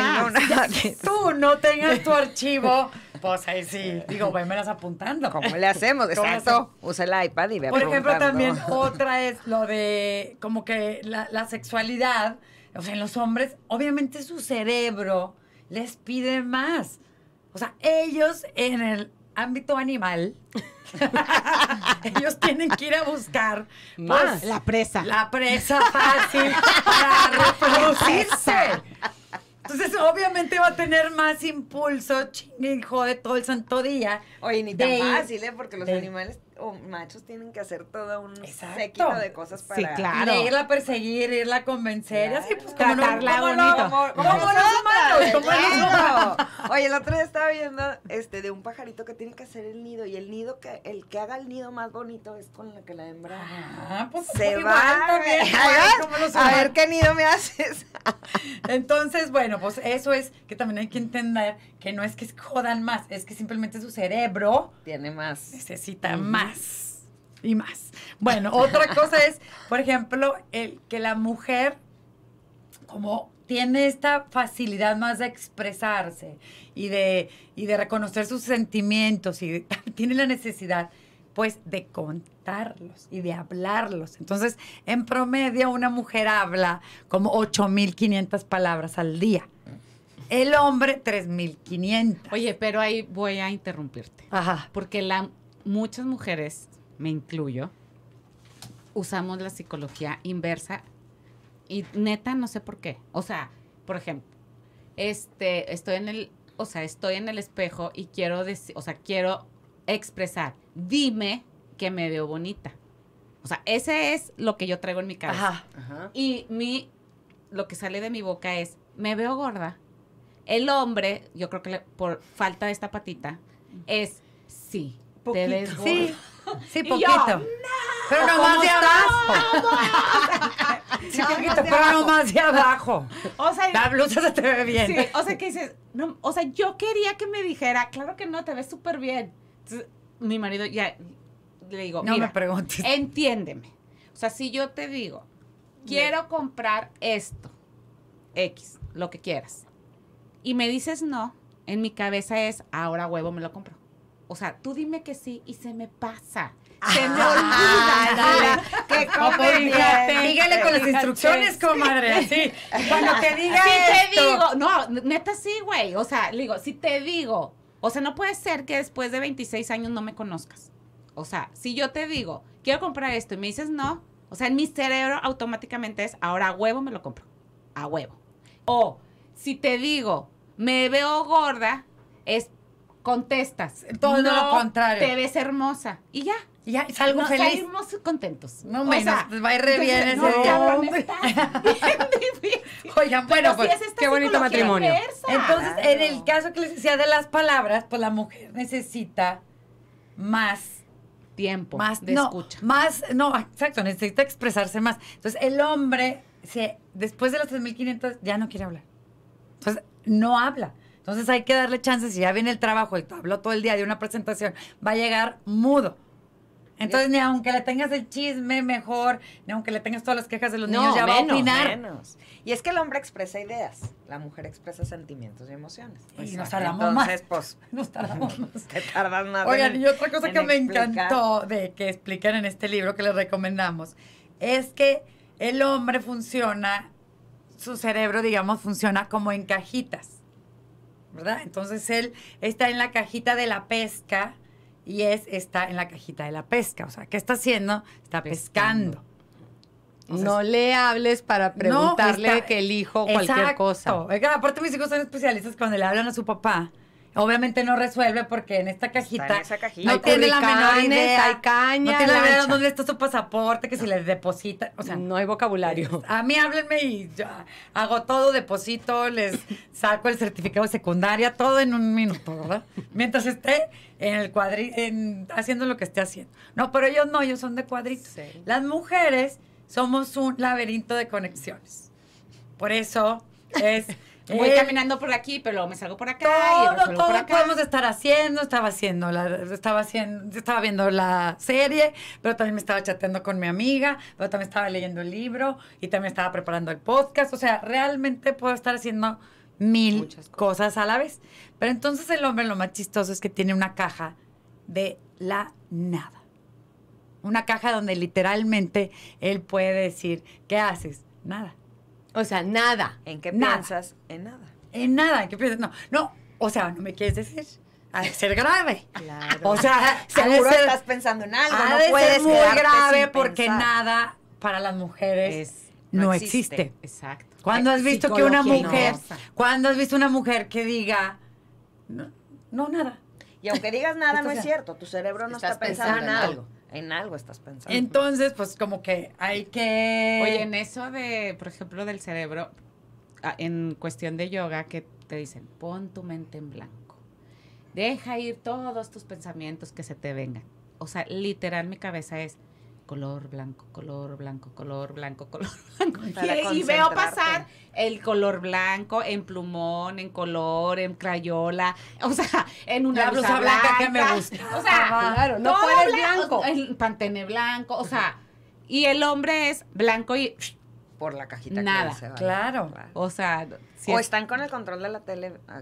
tú no tengas tu archivo, pues ahí sí. Digo, pues me las apuntando. ¿Cómo le hacemos? Exacto. Usa el iPad y ve Por ejemplo, también otra es lo de como que la, la sexualidad. O sea, en los hombres, obviamente su cerebro les pide más. O sea, ellos en el ámbito animal, ellos tienen que ir a buscar pues, más la presa. La presa fácil para reproducirse. Entonces, obviamente va a tener más impulso, chingue, de todo el santo día. Oye, ni tan fácil, ¿eh? Porque los animales o machos tienen que hacer todo un séquito de cosas para irla a perseguir, irla a convencer, así pues como tratarla bonito. Como, como Oye, el otro día estaba viendo este de un pajarito que tiene que hacer el nido y el nido que el que haga el nido más bonito es con la que la hembra ah, pues, se va a, ver, qué nido me haces. Entonces, bueno, pues eso es que también hay que entender que no es que jodan más, es que simplemente su cerebro tiene más, necesita más y más. Bueno, otra cosa es, por ejemplo, el que la mujer como tiene esta facilidad más de expresarse y de, y de reconocer sus sentimientos y tiene la necesidad, pues, de contarlos y de hablarlos. Entonces, en promedio, una mujer habla como 8.500 palabras al día. El hombre, 3.500. Oye, pero ahí voy a interrumpirte. Ajá. Porque la, muchas mujeres, me incluyo, usamos la psicología inversa y neta no sé por qué. O sea, por ejemplo, este, estoy en el, o sea, estoy en el espejo y quiero o sea, quiero expresar, dime que me veo bonita. O sea, ese es lo que yo traigo en mi cabeza. Y mi, lo que sale de mi boca es, me veo gorda. El hombre, yo creo que por falta de esta patita, es, sí, Poquito. Te Sí, sí, poquito. pero no más de abajo. sí, no, poquito, pero no más de abajo. O sea, la blusa se te ve bien. Sí, o sea, que dices, no, o sea, yo quería que me dijera, claro que no, te ves súper bien. mi marido ya le digo, no me preguntes. Entiéndeme. O sea, si yo te digo, quiero comprar esto, X, lo que quieras, y me dices no, en mi cabeza es, ahora huevo me lo compro. O sea, tú dime que sí y se me pasa. Se me ah, olvida. Dígale con las instrucciones, comadre. Sí. Cuando te diga Si te digo, no, neta sí, güey. O sea, digo, si te digo, o sea, no puede ser que después de 26 años no me conozcas. O sea, si yo te digo, quiero comprar esto y me dices no, o sea, en mi cerebro automáticamente es, ahora a huevo me lo compro. A huevo. O si te digo, me veo gorda, es contestas. Todo lo contrario. Te ves hermosa. Y ya. ya salgo feliz. Salimos contentos. No sea, pues, va a ir re bien ese no, día. bueno, pues, qué bonito matrimonio. Entonces, en el caso que les decía de las palabras, pues la mujer necesita más tiempo más de escucha. Más, no, ah, exacto, necesita expresarse más. Entonces, el hombre, se, después de los 3.500, ya no quiere hablar. Entonces, no habla. Entonces hay que darle chance. Si ya viene el trabajo y habló todo el día de una presentación, va a llegar mudo. Entonces, ni aunque le tengas el chisme mejor, ni aunque le tengas todas las quejas de los niños, ya va a opinar. Y es que el hombre expresa ideas, la mujer expresa sentimientos y emociones. y pues, nos tardamos entonces, Pues, nos tardamos más. Oigan, y otra cosa que me encantó de que explican en este libro que les recomendamos es que el hombre funciona, su cerebro, digamos, funciona como en cajitas. Entonces él está en la cajita de la pesca y es está en la cajita de la pesca. O sea, ¿qué está haciendo? Está pescando. no le hables para preguntarle que el que elijo cualquier cosa. aparte mis hijos son especialistas cuando le hablan a su papá. Obviamente no resuelve porque en esta cajita, no tiene la menor idea, hay caña, no tiene la dónde está su pasaporte, que si le deposita, o sea, no hay vocabulario. A mí háblenme y yo hago todo, deposito, les saco el certificado de secundaria, todo en un minuto, ¿verdad? Mientras esté en el cuadrito, haciendo lo que esté haciendo. No, pero ellos no, ellos son de cuadritos. Las mujeres somos un laberinto de conexiones. Por eso es Voy eh, caminando por aquí, pero me salgo por acá. Todo, y todo por podemos estar haciendo. Estaba haciendo, la, estaba haciendo, estaba viendo la serie, pero también me estaba chateando con mi amiga, pero también estaba leyendo el libro y también estaba preparando el podcast. O sea, realmente puedo estar haciendo mil cosas. cosas a la vez. Pero entonces el hombre lo más chistoso es que tiene una caja de la nada. Una caja donde literalmente él puede decir, ¿qué haces? Nada o sea, nada. ¿En qué piensas? En nada. En nada, ¿en qué piensas? No, no, o sea, no me quieres decir. Ha de ser grave. Claro. O sea, seguro estás pensando en algo. no puedes ser grave porque nada para las mujeres no, existe. Exacto. ¿Cuándo has visto que una mujer, cuando has visto una mujer que diga, no, no nada? Y aunque digas nada, no es cierto. Tu cerebro no está pensando, pensando en algo. En algo estás pensando. Entonces, pues como que hay que... Oye, en eso de, por ejemplo, del cerebro, en cuestión de yoga, que te dicen, pon tu mente en blanco. Deja ir todos tus pensamientos que se te vengan. O sea, literal mi cabeza es, color blanco, color blanco, color blanco, color blanco. Y, veo pasar el color blanco en plumón, en color, en crayola, o sea, en una blusa, blanca, que me gusta. O sea, ah, claro, no puede blanco. blanco. El pantene blanco, o sea, y el hombre es blanco y por la cajita Nada, claro. O sea, o están con el control de la tele ah,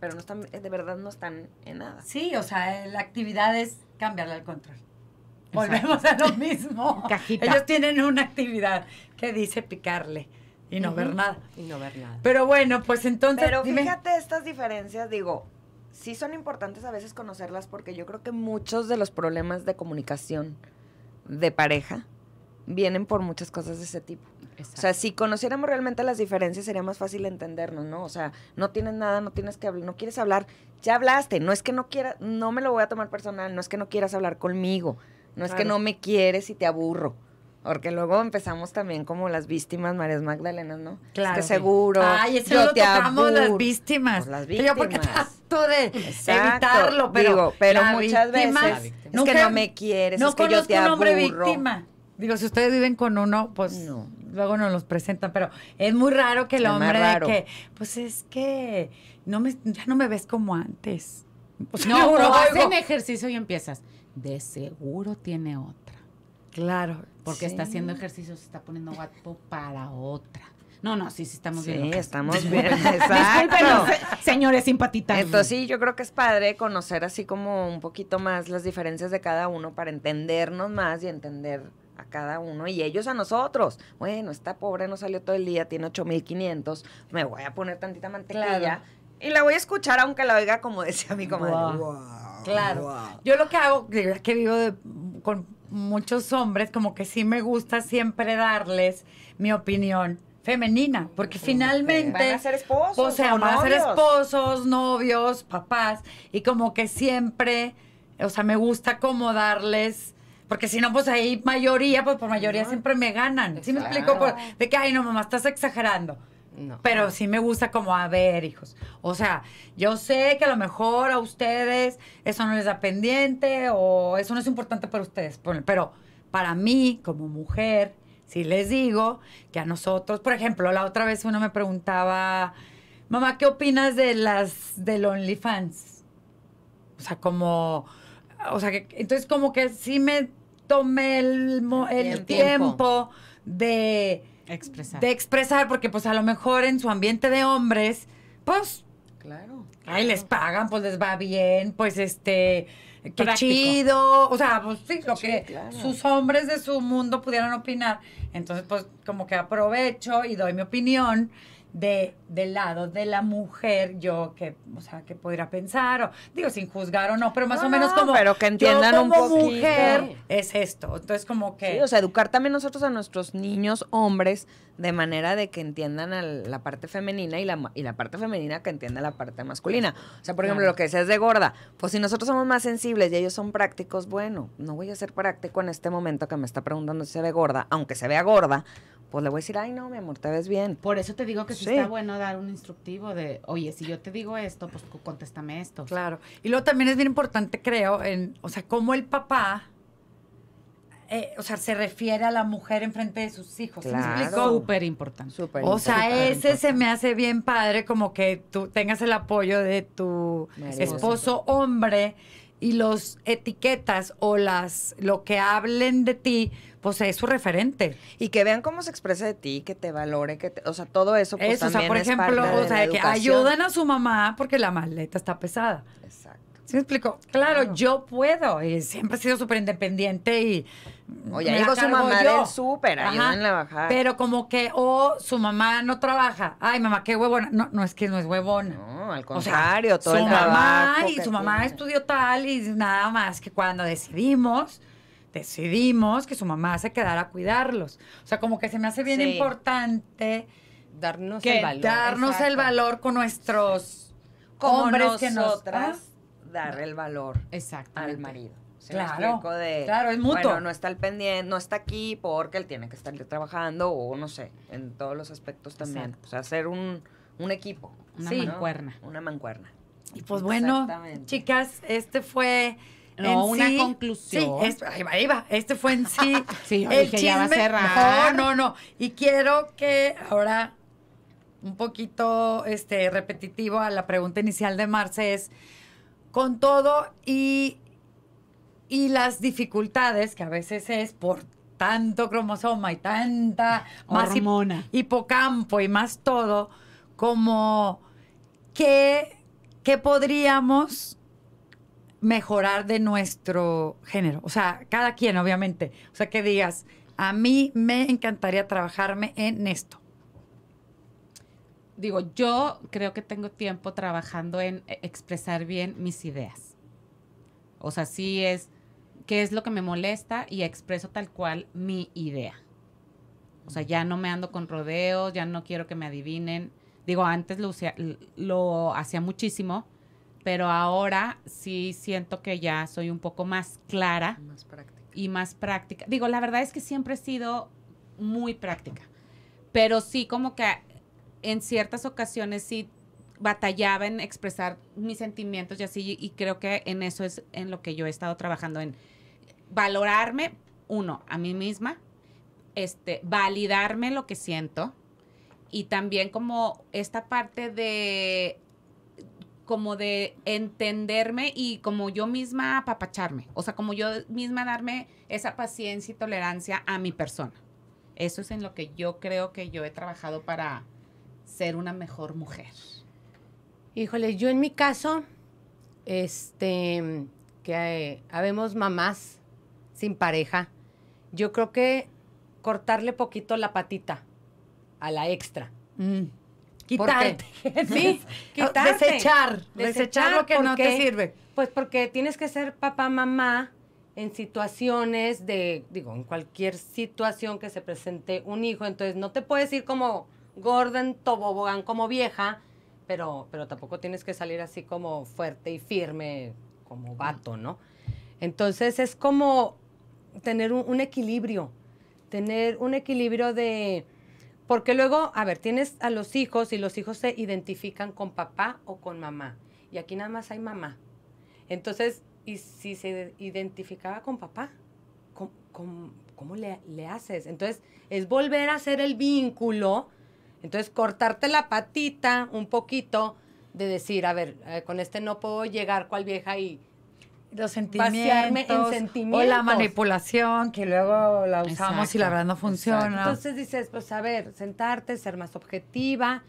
pero no están eh, de verdad no están en nada. Sí, o sea, la actividad es cambiarle el control volvemos a lo mismo. Ellos tienen una actividad que dice picarle y no ver nada. Y no ver nada. Pero bueno, pues entonces. Pero fíjate estas diferencias, digo, sí son importantes a veces conocerlas porque yo creo que muchos de los problemas de comunicación de pareja vienen por muchas cosas de ese tipo. O sea, si conociéramos realmente las diferencias sería más fácil entendernos, ¿no? O sea, no tienes nada, no tienes que hablar, no quieres hablar, ya hablaste, no es que no quieras, no me lo voy a tomar personal, no es que no quieras hablar conmigo, no es que no me quieres y te aburro. Porque luego empezamos también como las víctimas, María Magdalena, ¿no? Claro. Es que seguro. Ay, eso yo lo que tocamos, las víctimas. Pues las víctimas. Yo porque trato de evitarlo, pero. muchas veces. Es que no me quieres, no que yo te aburro. conozco un hombre víctima. Digo, si ustedes viven con uno, pues luego nos los presentan, pero es muy raro que el hombre de que, pues es que no me, ya no me ves como antes. Pues no, no, no hacen ejercicio y empiezas de seguro tiene otra. Claro. Porque está haciendo ejercicio, se está poniendo guapo para otra. No, no, sí, sí estamos bien. Sí, estamos bien. Exacto. señores simpatitas. Entonces sí, yo creo que es padre conocer así como un poquito más las diferencias de cada uno para entendernos más y entender a cada uno y ellos a nosotros. Bueno, esta pobre, no salió todo el día, tiene 8500, me voy a poner tantita mantequilla y la voy a escuchar aunque la oiga como decía mi comadre. Claro. Yo lo que hago, que vivo con muchos hombres, como que sí me gusta siempre darles mi opinión femenina, porque finalmente van a ser esposos, o sea, van a ser esposos, novios, papás y como que siempre, o sea, me gusta como darles porque si no, pues ahí mayoría, pues por mayoría siempre me ganan. ¿Sí me explico? de que, ay, no, mamá, estás exagerando. Pero sí me gusta como, a ver, hijos. O sea, yo sé que a lo mejor a ustedes eso no les da pendiente o eso no es importante para ustedes. Pero para mí, como mujer, sí les digo que a nosotros, por ejemplo, la otra vez uno me preguntaba, mamá, ¿qué opinas de las del OnlyFans? O sea, como, o sea, que, entonces como que sí me tomé el, el, tiempo de de expresar, porque pues a lo mejor en su ambiente de hombres, pues... Claro. Ahí les pagan, pues les va bien, pues este... Qué chido, o sea, pues sí, lo que sus hombres de su mundo pudieran opinar. Entonces, pues como que aprovecho y doy mi opinión de, del lado de la mujer, yo que, o sea, que podría pensar, o digo, sin juzgar o no, pero más o menos como. Pero que entiendan un poquito. mujer es esto. Entonces, como que. Sí, o sea, educar también nosotros a nuestros niños hombres de manera de que entiendan a la parte femenina y la, y la parte femenina que entienda la parte masculina. O sea, por ejemplo, lo que es de gorda, pues si nosotros somos más sensibles y ellos son prácticos, bueno, no voy a ser práctico en este momento que me está preguntando si se ve gorda, aunque se vea gorda, pues le voy a decir, ay no, mi amor, te ves bien. Por eso te digo que sí, sí está bueno dar un instructivo de, oye, si yo te digo esto, pues contéstame esto. Claro. Y luego también es bien importante, creo, en, o sea, cómo el papá eh, o sea, se refiere a la mujer enfrente de sus hijos. Claro. Súper importante. o sea, ese se me hace bien padre como que tú tengas el apoyo de tu esposo hombre y los etiquetas o las lo que hablen de ti, pues es su referente. Y que vean cómo se expresa de ti, que te valore, que o sea, todo eso pues o sea, por ejemplo, o que ayuden a su mamá porque la maleta está pesada. Exacto. ¿Sí me explico? Claro, yo puedo. Y eh, siempre he sido súper independiente y. Oye, su mamá del súper, bajada. Pero como que, o oh, su mamá no trabaja. Ay, mamá, qué huevona. No, no es que no es huevona. No, al contrario, todo su mamá y su mamá estudió tal y nada más que cuando decidimos decidimos que su mamá se quedara a cuidarlos. O sea, como que se me hace bien importante darnos el valor. Darnos el valor con nuestros hombres que nosotras ¿Ah? dar el valor al marido. claro, claro, es mutuo. Bueno, no está al pendiente, no está aquí porque él tiene que estar trabajando o no sé, en todos los aspectos también. O sea, hacer un, equipo. Una mancuerna. Una mancuerna. Y pues bueno, chicas, este fue... No, una conclusión. Sí, ahí, va, ahí va, Este fue en sí. sí, dije, ya va a cerrar. No, no, no. Y quiero que ahora, un poquito este, repetitivo a la pregunta inicial de Marce, es con todo y, y las dificultades que a veces es por tanto cromosoma y tanta hipocampo y más todo, como que, podríamos mejorar de nuestro género. O sea, cada quien, obviamente. O sea, que digas, a mí me encantaría trabajarme en esto digo, yo creo que tengo tiempo trabajando en eh, expresar bien mis ideas. O sea, sí es qué es lo que me molesta y expreso tal cual mi idea. O sea, ya no me ando con rodeos, ya no quiero que me adivinen. Digo, antes lo, lo hacía muchísimo, pero ahora sí siento que ya soy un poco más clara. Más práctica. Y más práctica. Digo, la verdad es que siempre he sido muy práctica, pero sí como que en ciertas ocasiones sí batallaba en expresar mis sentimientos y así, y creo que en eso es en lo que yo he estado trabajando, en valorarme, uno, a mí misma, este, validarme lo que siento, y también como esta parte de como de entenderme y como yo misma apapacharme, o sea, como yo misma darme esa paciencia y tolerancia a mi persona. Eso es en lo que yo creo que yo he trabajado para, ser una mejor mujer? Híjole, yo en mi caso, este, que eh, habemos mamás sin pareja, yo creo que cortarle poquito la patita a la extra. Mm. Quitarte. sí, Desechar, desechar, lo que no te sirve. Pues porque tienes que ser papá, mamá en situaciones de, digo, en cualquier situación que se presente un hijo, entonces no te puedes ir como Gordon tobobogan como vieja, pero, pero tampoco tienes que salir así como fuerte y firme, como vato, ¿no? Entonces es como tener un, equilibrio, tener un equilibrio de... Porque luego, a ver, tienes a los hijos y los hijos se identifican con papá o con mamá. Y aquí nada más hay mamá. Entonces, ¿y si se identificaba con papá? ¿Cómo, le, le, haces? Entonces, es volver a hacer el vínculo entonces, cortarte la patita un poquito de decir, a ver, eh, con este no puedo llegar cual vieja y los sentimientos, en sentimientos, o la manipulación que luego la usamos y la verdad no funciona. Entonces dices, pues a ver, sentarte, ser más objetiva.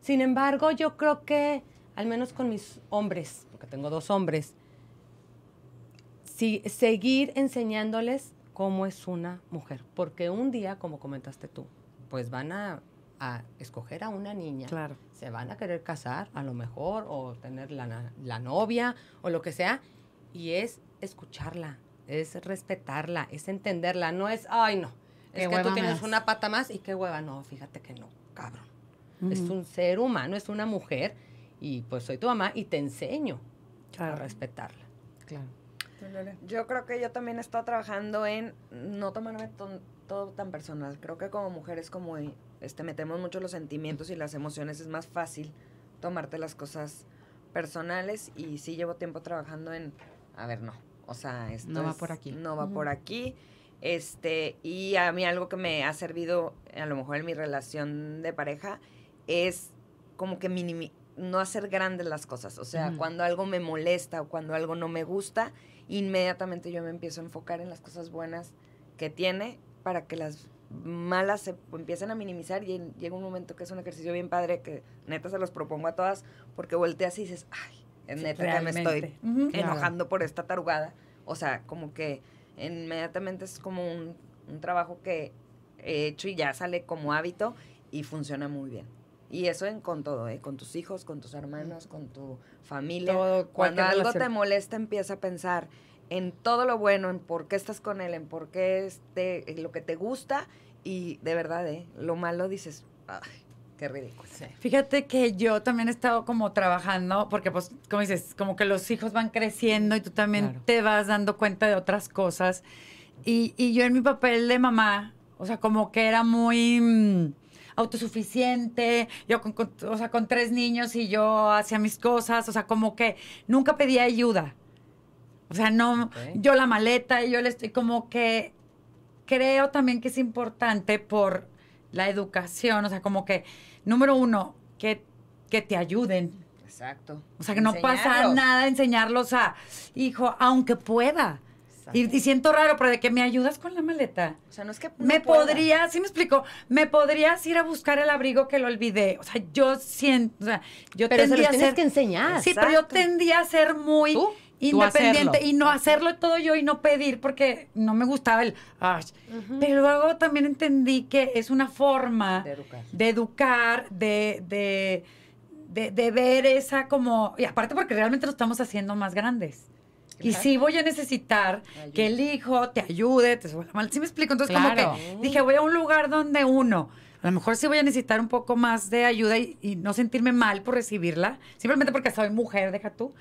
Sin embargo, yo creo que al menos con mis hombres, porque tengo dos hombres, seguir enseñándoles cómo es una mujer, porque un día, como comentaste tú, pues van a a escoger a una niña. Claro. Se van a querer casar, a lo mejor, o tener la, novia, o lo que sea, y es escucharla, es respetarla, es entenderla, no es, ay, no, es que tú tienes una pata más y qué hueva, no, fíjate que no, cabrón. Es un ser humano, es una mujer, y pues soy tu mamá y te enseño a respetarla. Claro. Yo creo que yo también estoy trabajando en no tomarme todo tan personal. Creo que como mujeres como e, este metemos mucho los sentimientos y las emociones es más fácil tomarte las cosas personales y sí llevo tiempo trabajando en a ver, no. O sea, esto no va por aquí. No va por aquí. Este, y a mí algo que me ha servido a lo mejor en mi relación de pareja es como que no hacer grandes las cosas, o sea, cuando algo me molesta o cuando algo no me gusta, inmediatamente yo me empiezo a enfocar en las cosas buenas que tiene para que las malas se empiecen a minimizar y llega un momento que es un ejercicio bien padre que neta se los propongo a todas porque volteas y dices, ay, neta que me estoy enojando por esta tarugada. O sea, como que inmediatamente es como un, un trabajo que he hecho y ya sale como hábito y funciona muy bien. Y eso en, con todo, ¿eh? con tus hijos, con tus hermanos, con tu familia. Cuando algo te molesta, empieza a pensar, en todo lo bueno, en por qué estás con él, en por qué este, lo que te gusta y de verdad, ¿eh? lo malo dices, ay, qué ridículo. Fíjate que yo también he estado como trabajando, porque pues, como dices, como que los hijos van creciendo y tú también te vas dando cuenta de otras cosas. Y, y, yo en mi papel de mamá, o sea, como que era muy mm, autosuficiente, yo o sea, con tres niños y yo hacía mis cosas, o sea, como que nunca pedía ayuda. O sea, no, yo la maleta, y yo le estoy como que creo también que es importante por la educación, o sea, como que, número uno, que, que te ayuden. Exacto. O sea, que no pasa nada enseñarlos a, hijo, aunque pueda. Y, siento raro, pero de que me ayudas con la maleta. O sea, no es que. me podría, sí me explico, me podrías ir a buscar el abrigo que lo olvidé. O sea, yo siento. O sea, yo pero que enseñar. Sí, pero yo tendría a ser muy independiente y no hacerlo todo yo y no pedir porque no me gustaba el Ay. pero luego también entendí que es una forma de educar de, de, ver esa como y aparte porque realmente lo estamos haciendo más grandes y sí voy a necesitar que el hijo te ayude, te mal. ¿Sí me explico? Entonces, como que dije, voy a un lugar donde uno, a lo mejor sí voy a necesitar un poco más de ayuda y, no sentirme mal por recibirla, simplemente porque soy mujer, deja tú.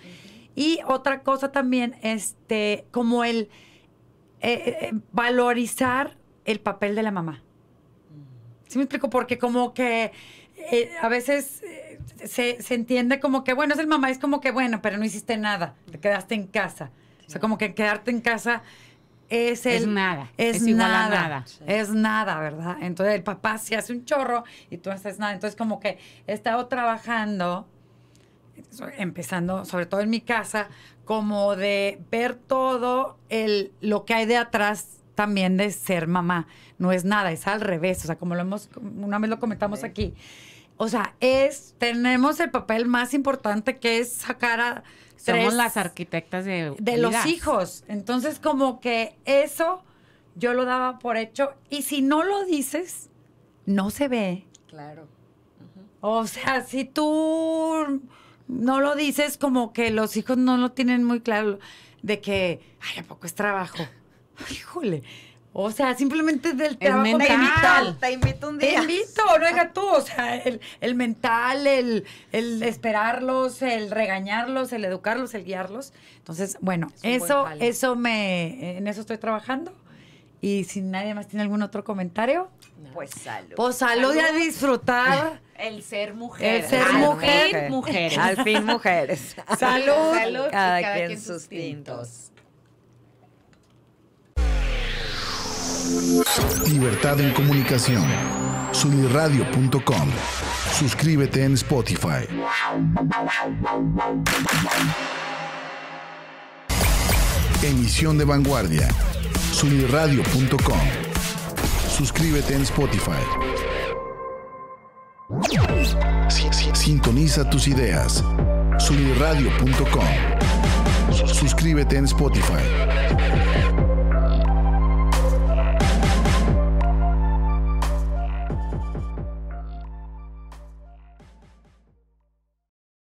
Y otra cosa también, este, como el eh, eh, eh, valorizar el papel de la mamá. ¿Sí me explico? Porque como que a veces se, entiende como que, bueno, es el mamá, es como que, bueno, pero no hiciste nada, te quedaste en casa. O sea, como que quedarte en casa es el... Es nada. Es, es igual nada. A nada. Es nada, ¿verdad? Entonces el papá se hace un chorro y tú haces nada. Entonces como que he estado trabajando empezando sobre todo en mi casa, como de ver todo el, lo que hay de atrás también de ser mamá. No es nada, es al revés. O sea, como lo hemos, una vez lo comentamos aquí. O sea, es, tenemos el papel más importante que es sacar a... Tres Somos las arquitectas de... De los hijos. Entonces, como que eso yo lo daba por hecho. Y si no lo dices, no se ve. Claro. O sea, si tú no lo dices como que los hijos no lo tienen muy claro de que, ay, ¿a poco es trabajo? Híjole. O sea, simplemente del trabajo mental. Te invito, un día. Te invito, no deja ah. tú. O sea, el, el mental, el, esperarlos, el regañarlos, el educarlos, el guiarlos. Entonces, bueno, eso, eso me, en eso estoy trabajando. Y si nadie más tiene algún otro comentario, pues salud. Pues salud, y a disfrutar. El ser mujer. El ser mujer. mujeres. Al fin mujeres. salud. Salud. Cada, quien, sus tintos. Libertad en comunicación. Suniradio.com. Suscríbete en Spotify. Emisión de vanguardia Sunirradio.com Suscríbete en Spotify. Sintoniza tus ideas. Sunirradio.com. Suscríbete en Spotify.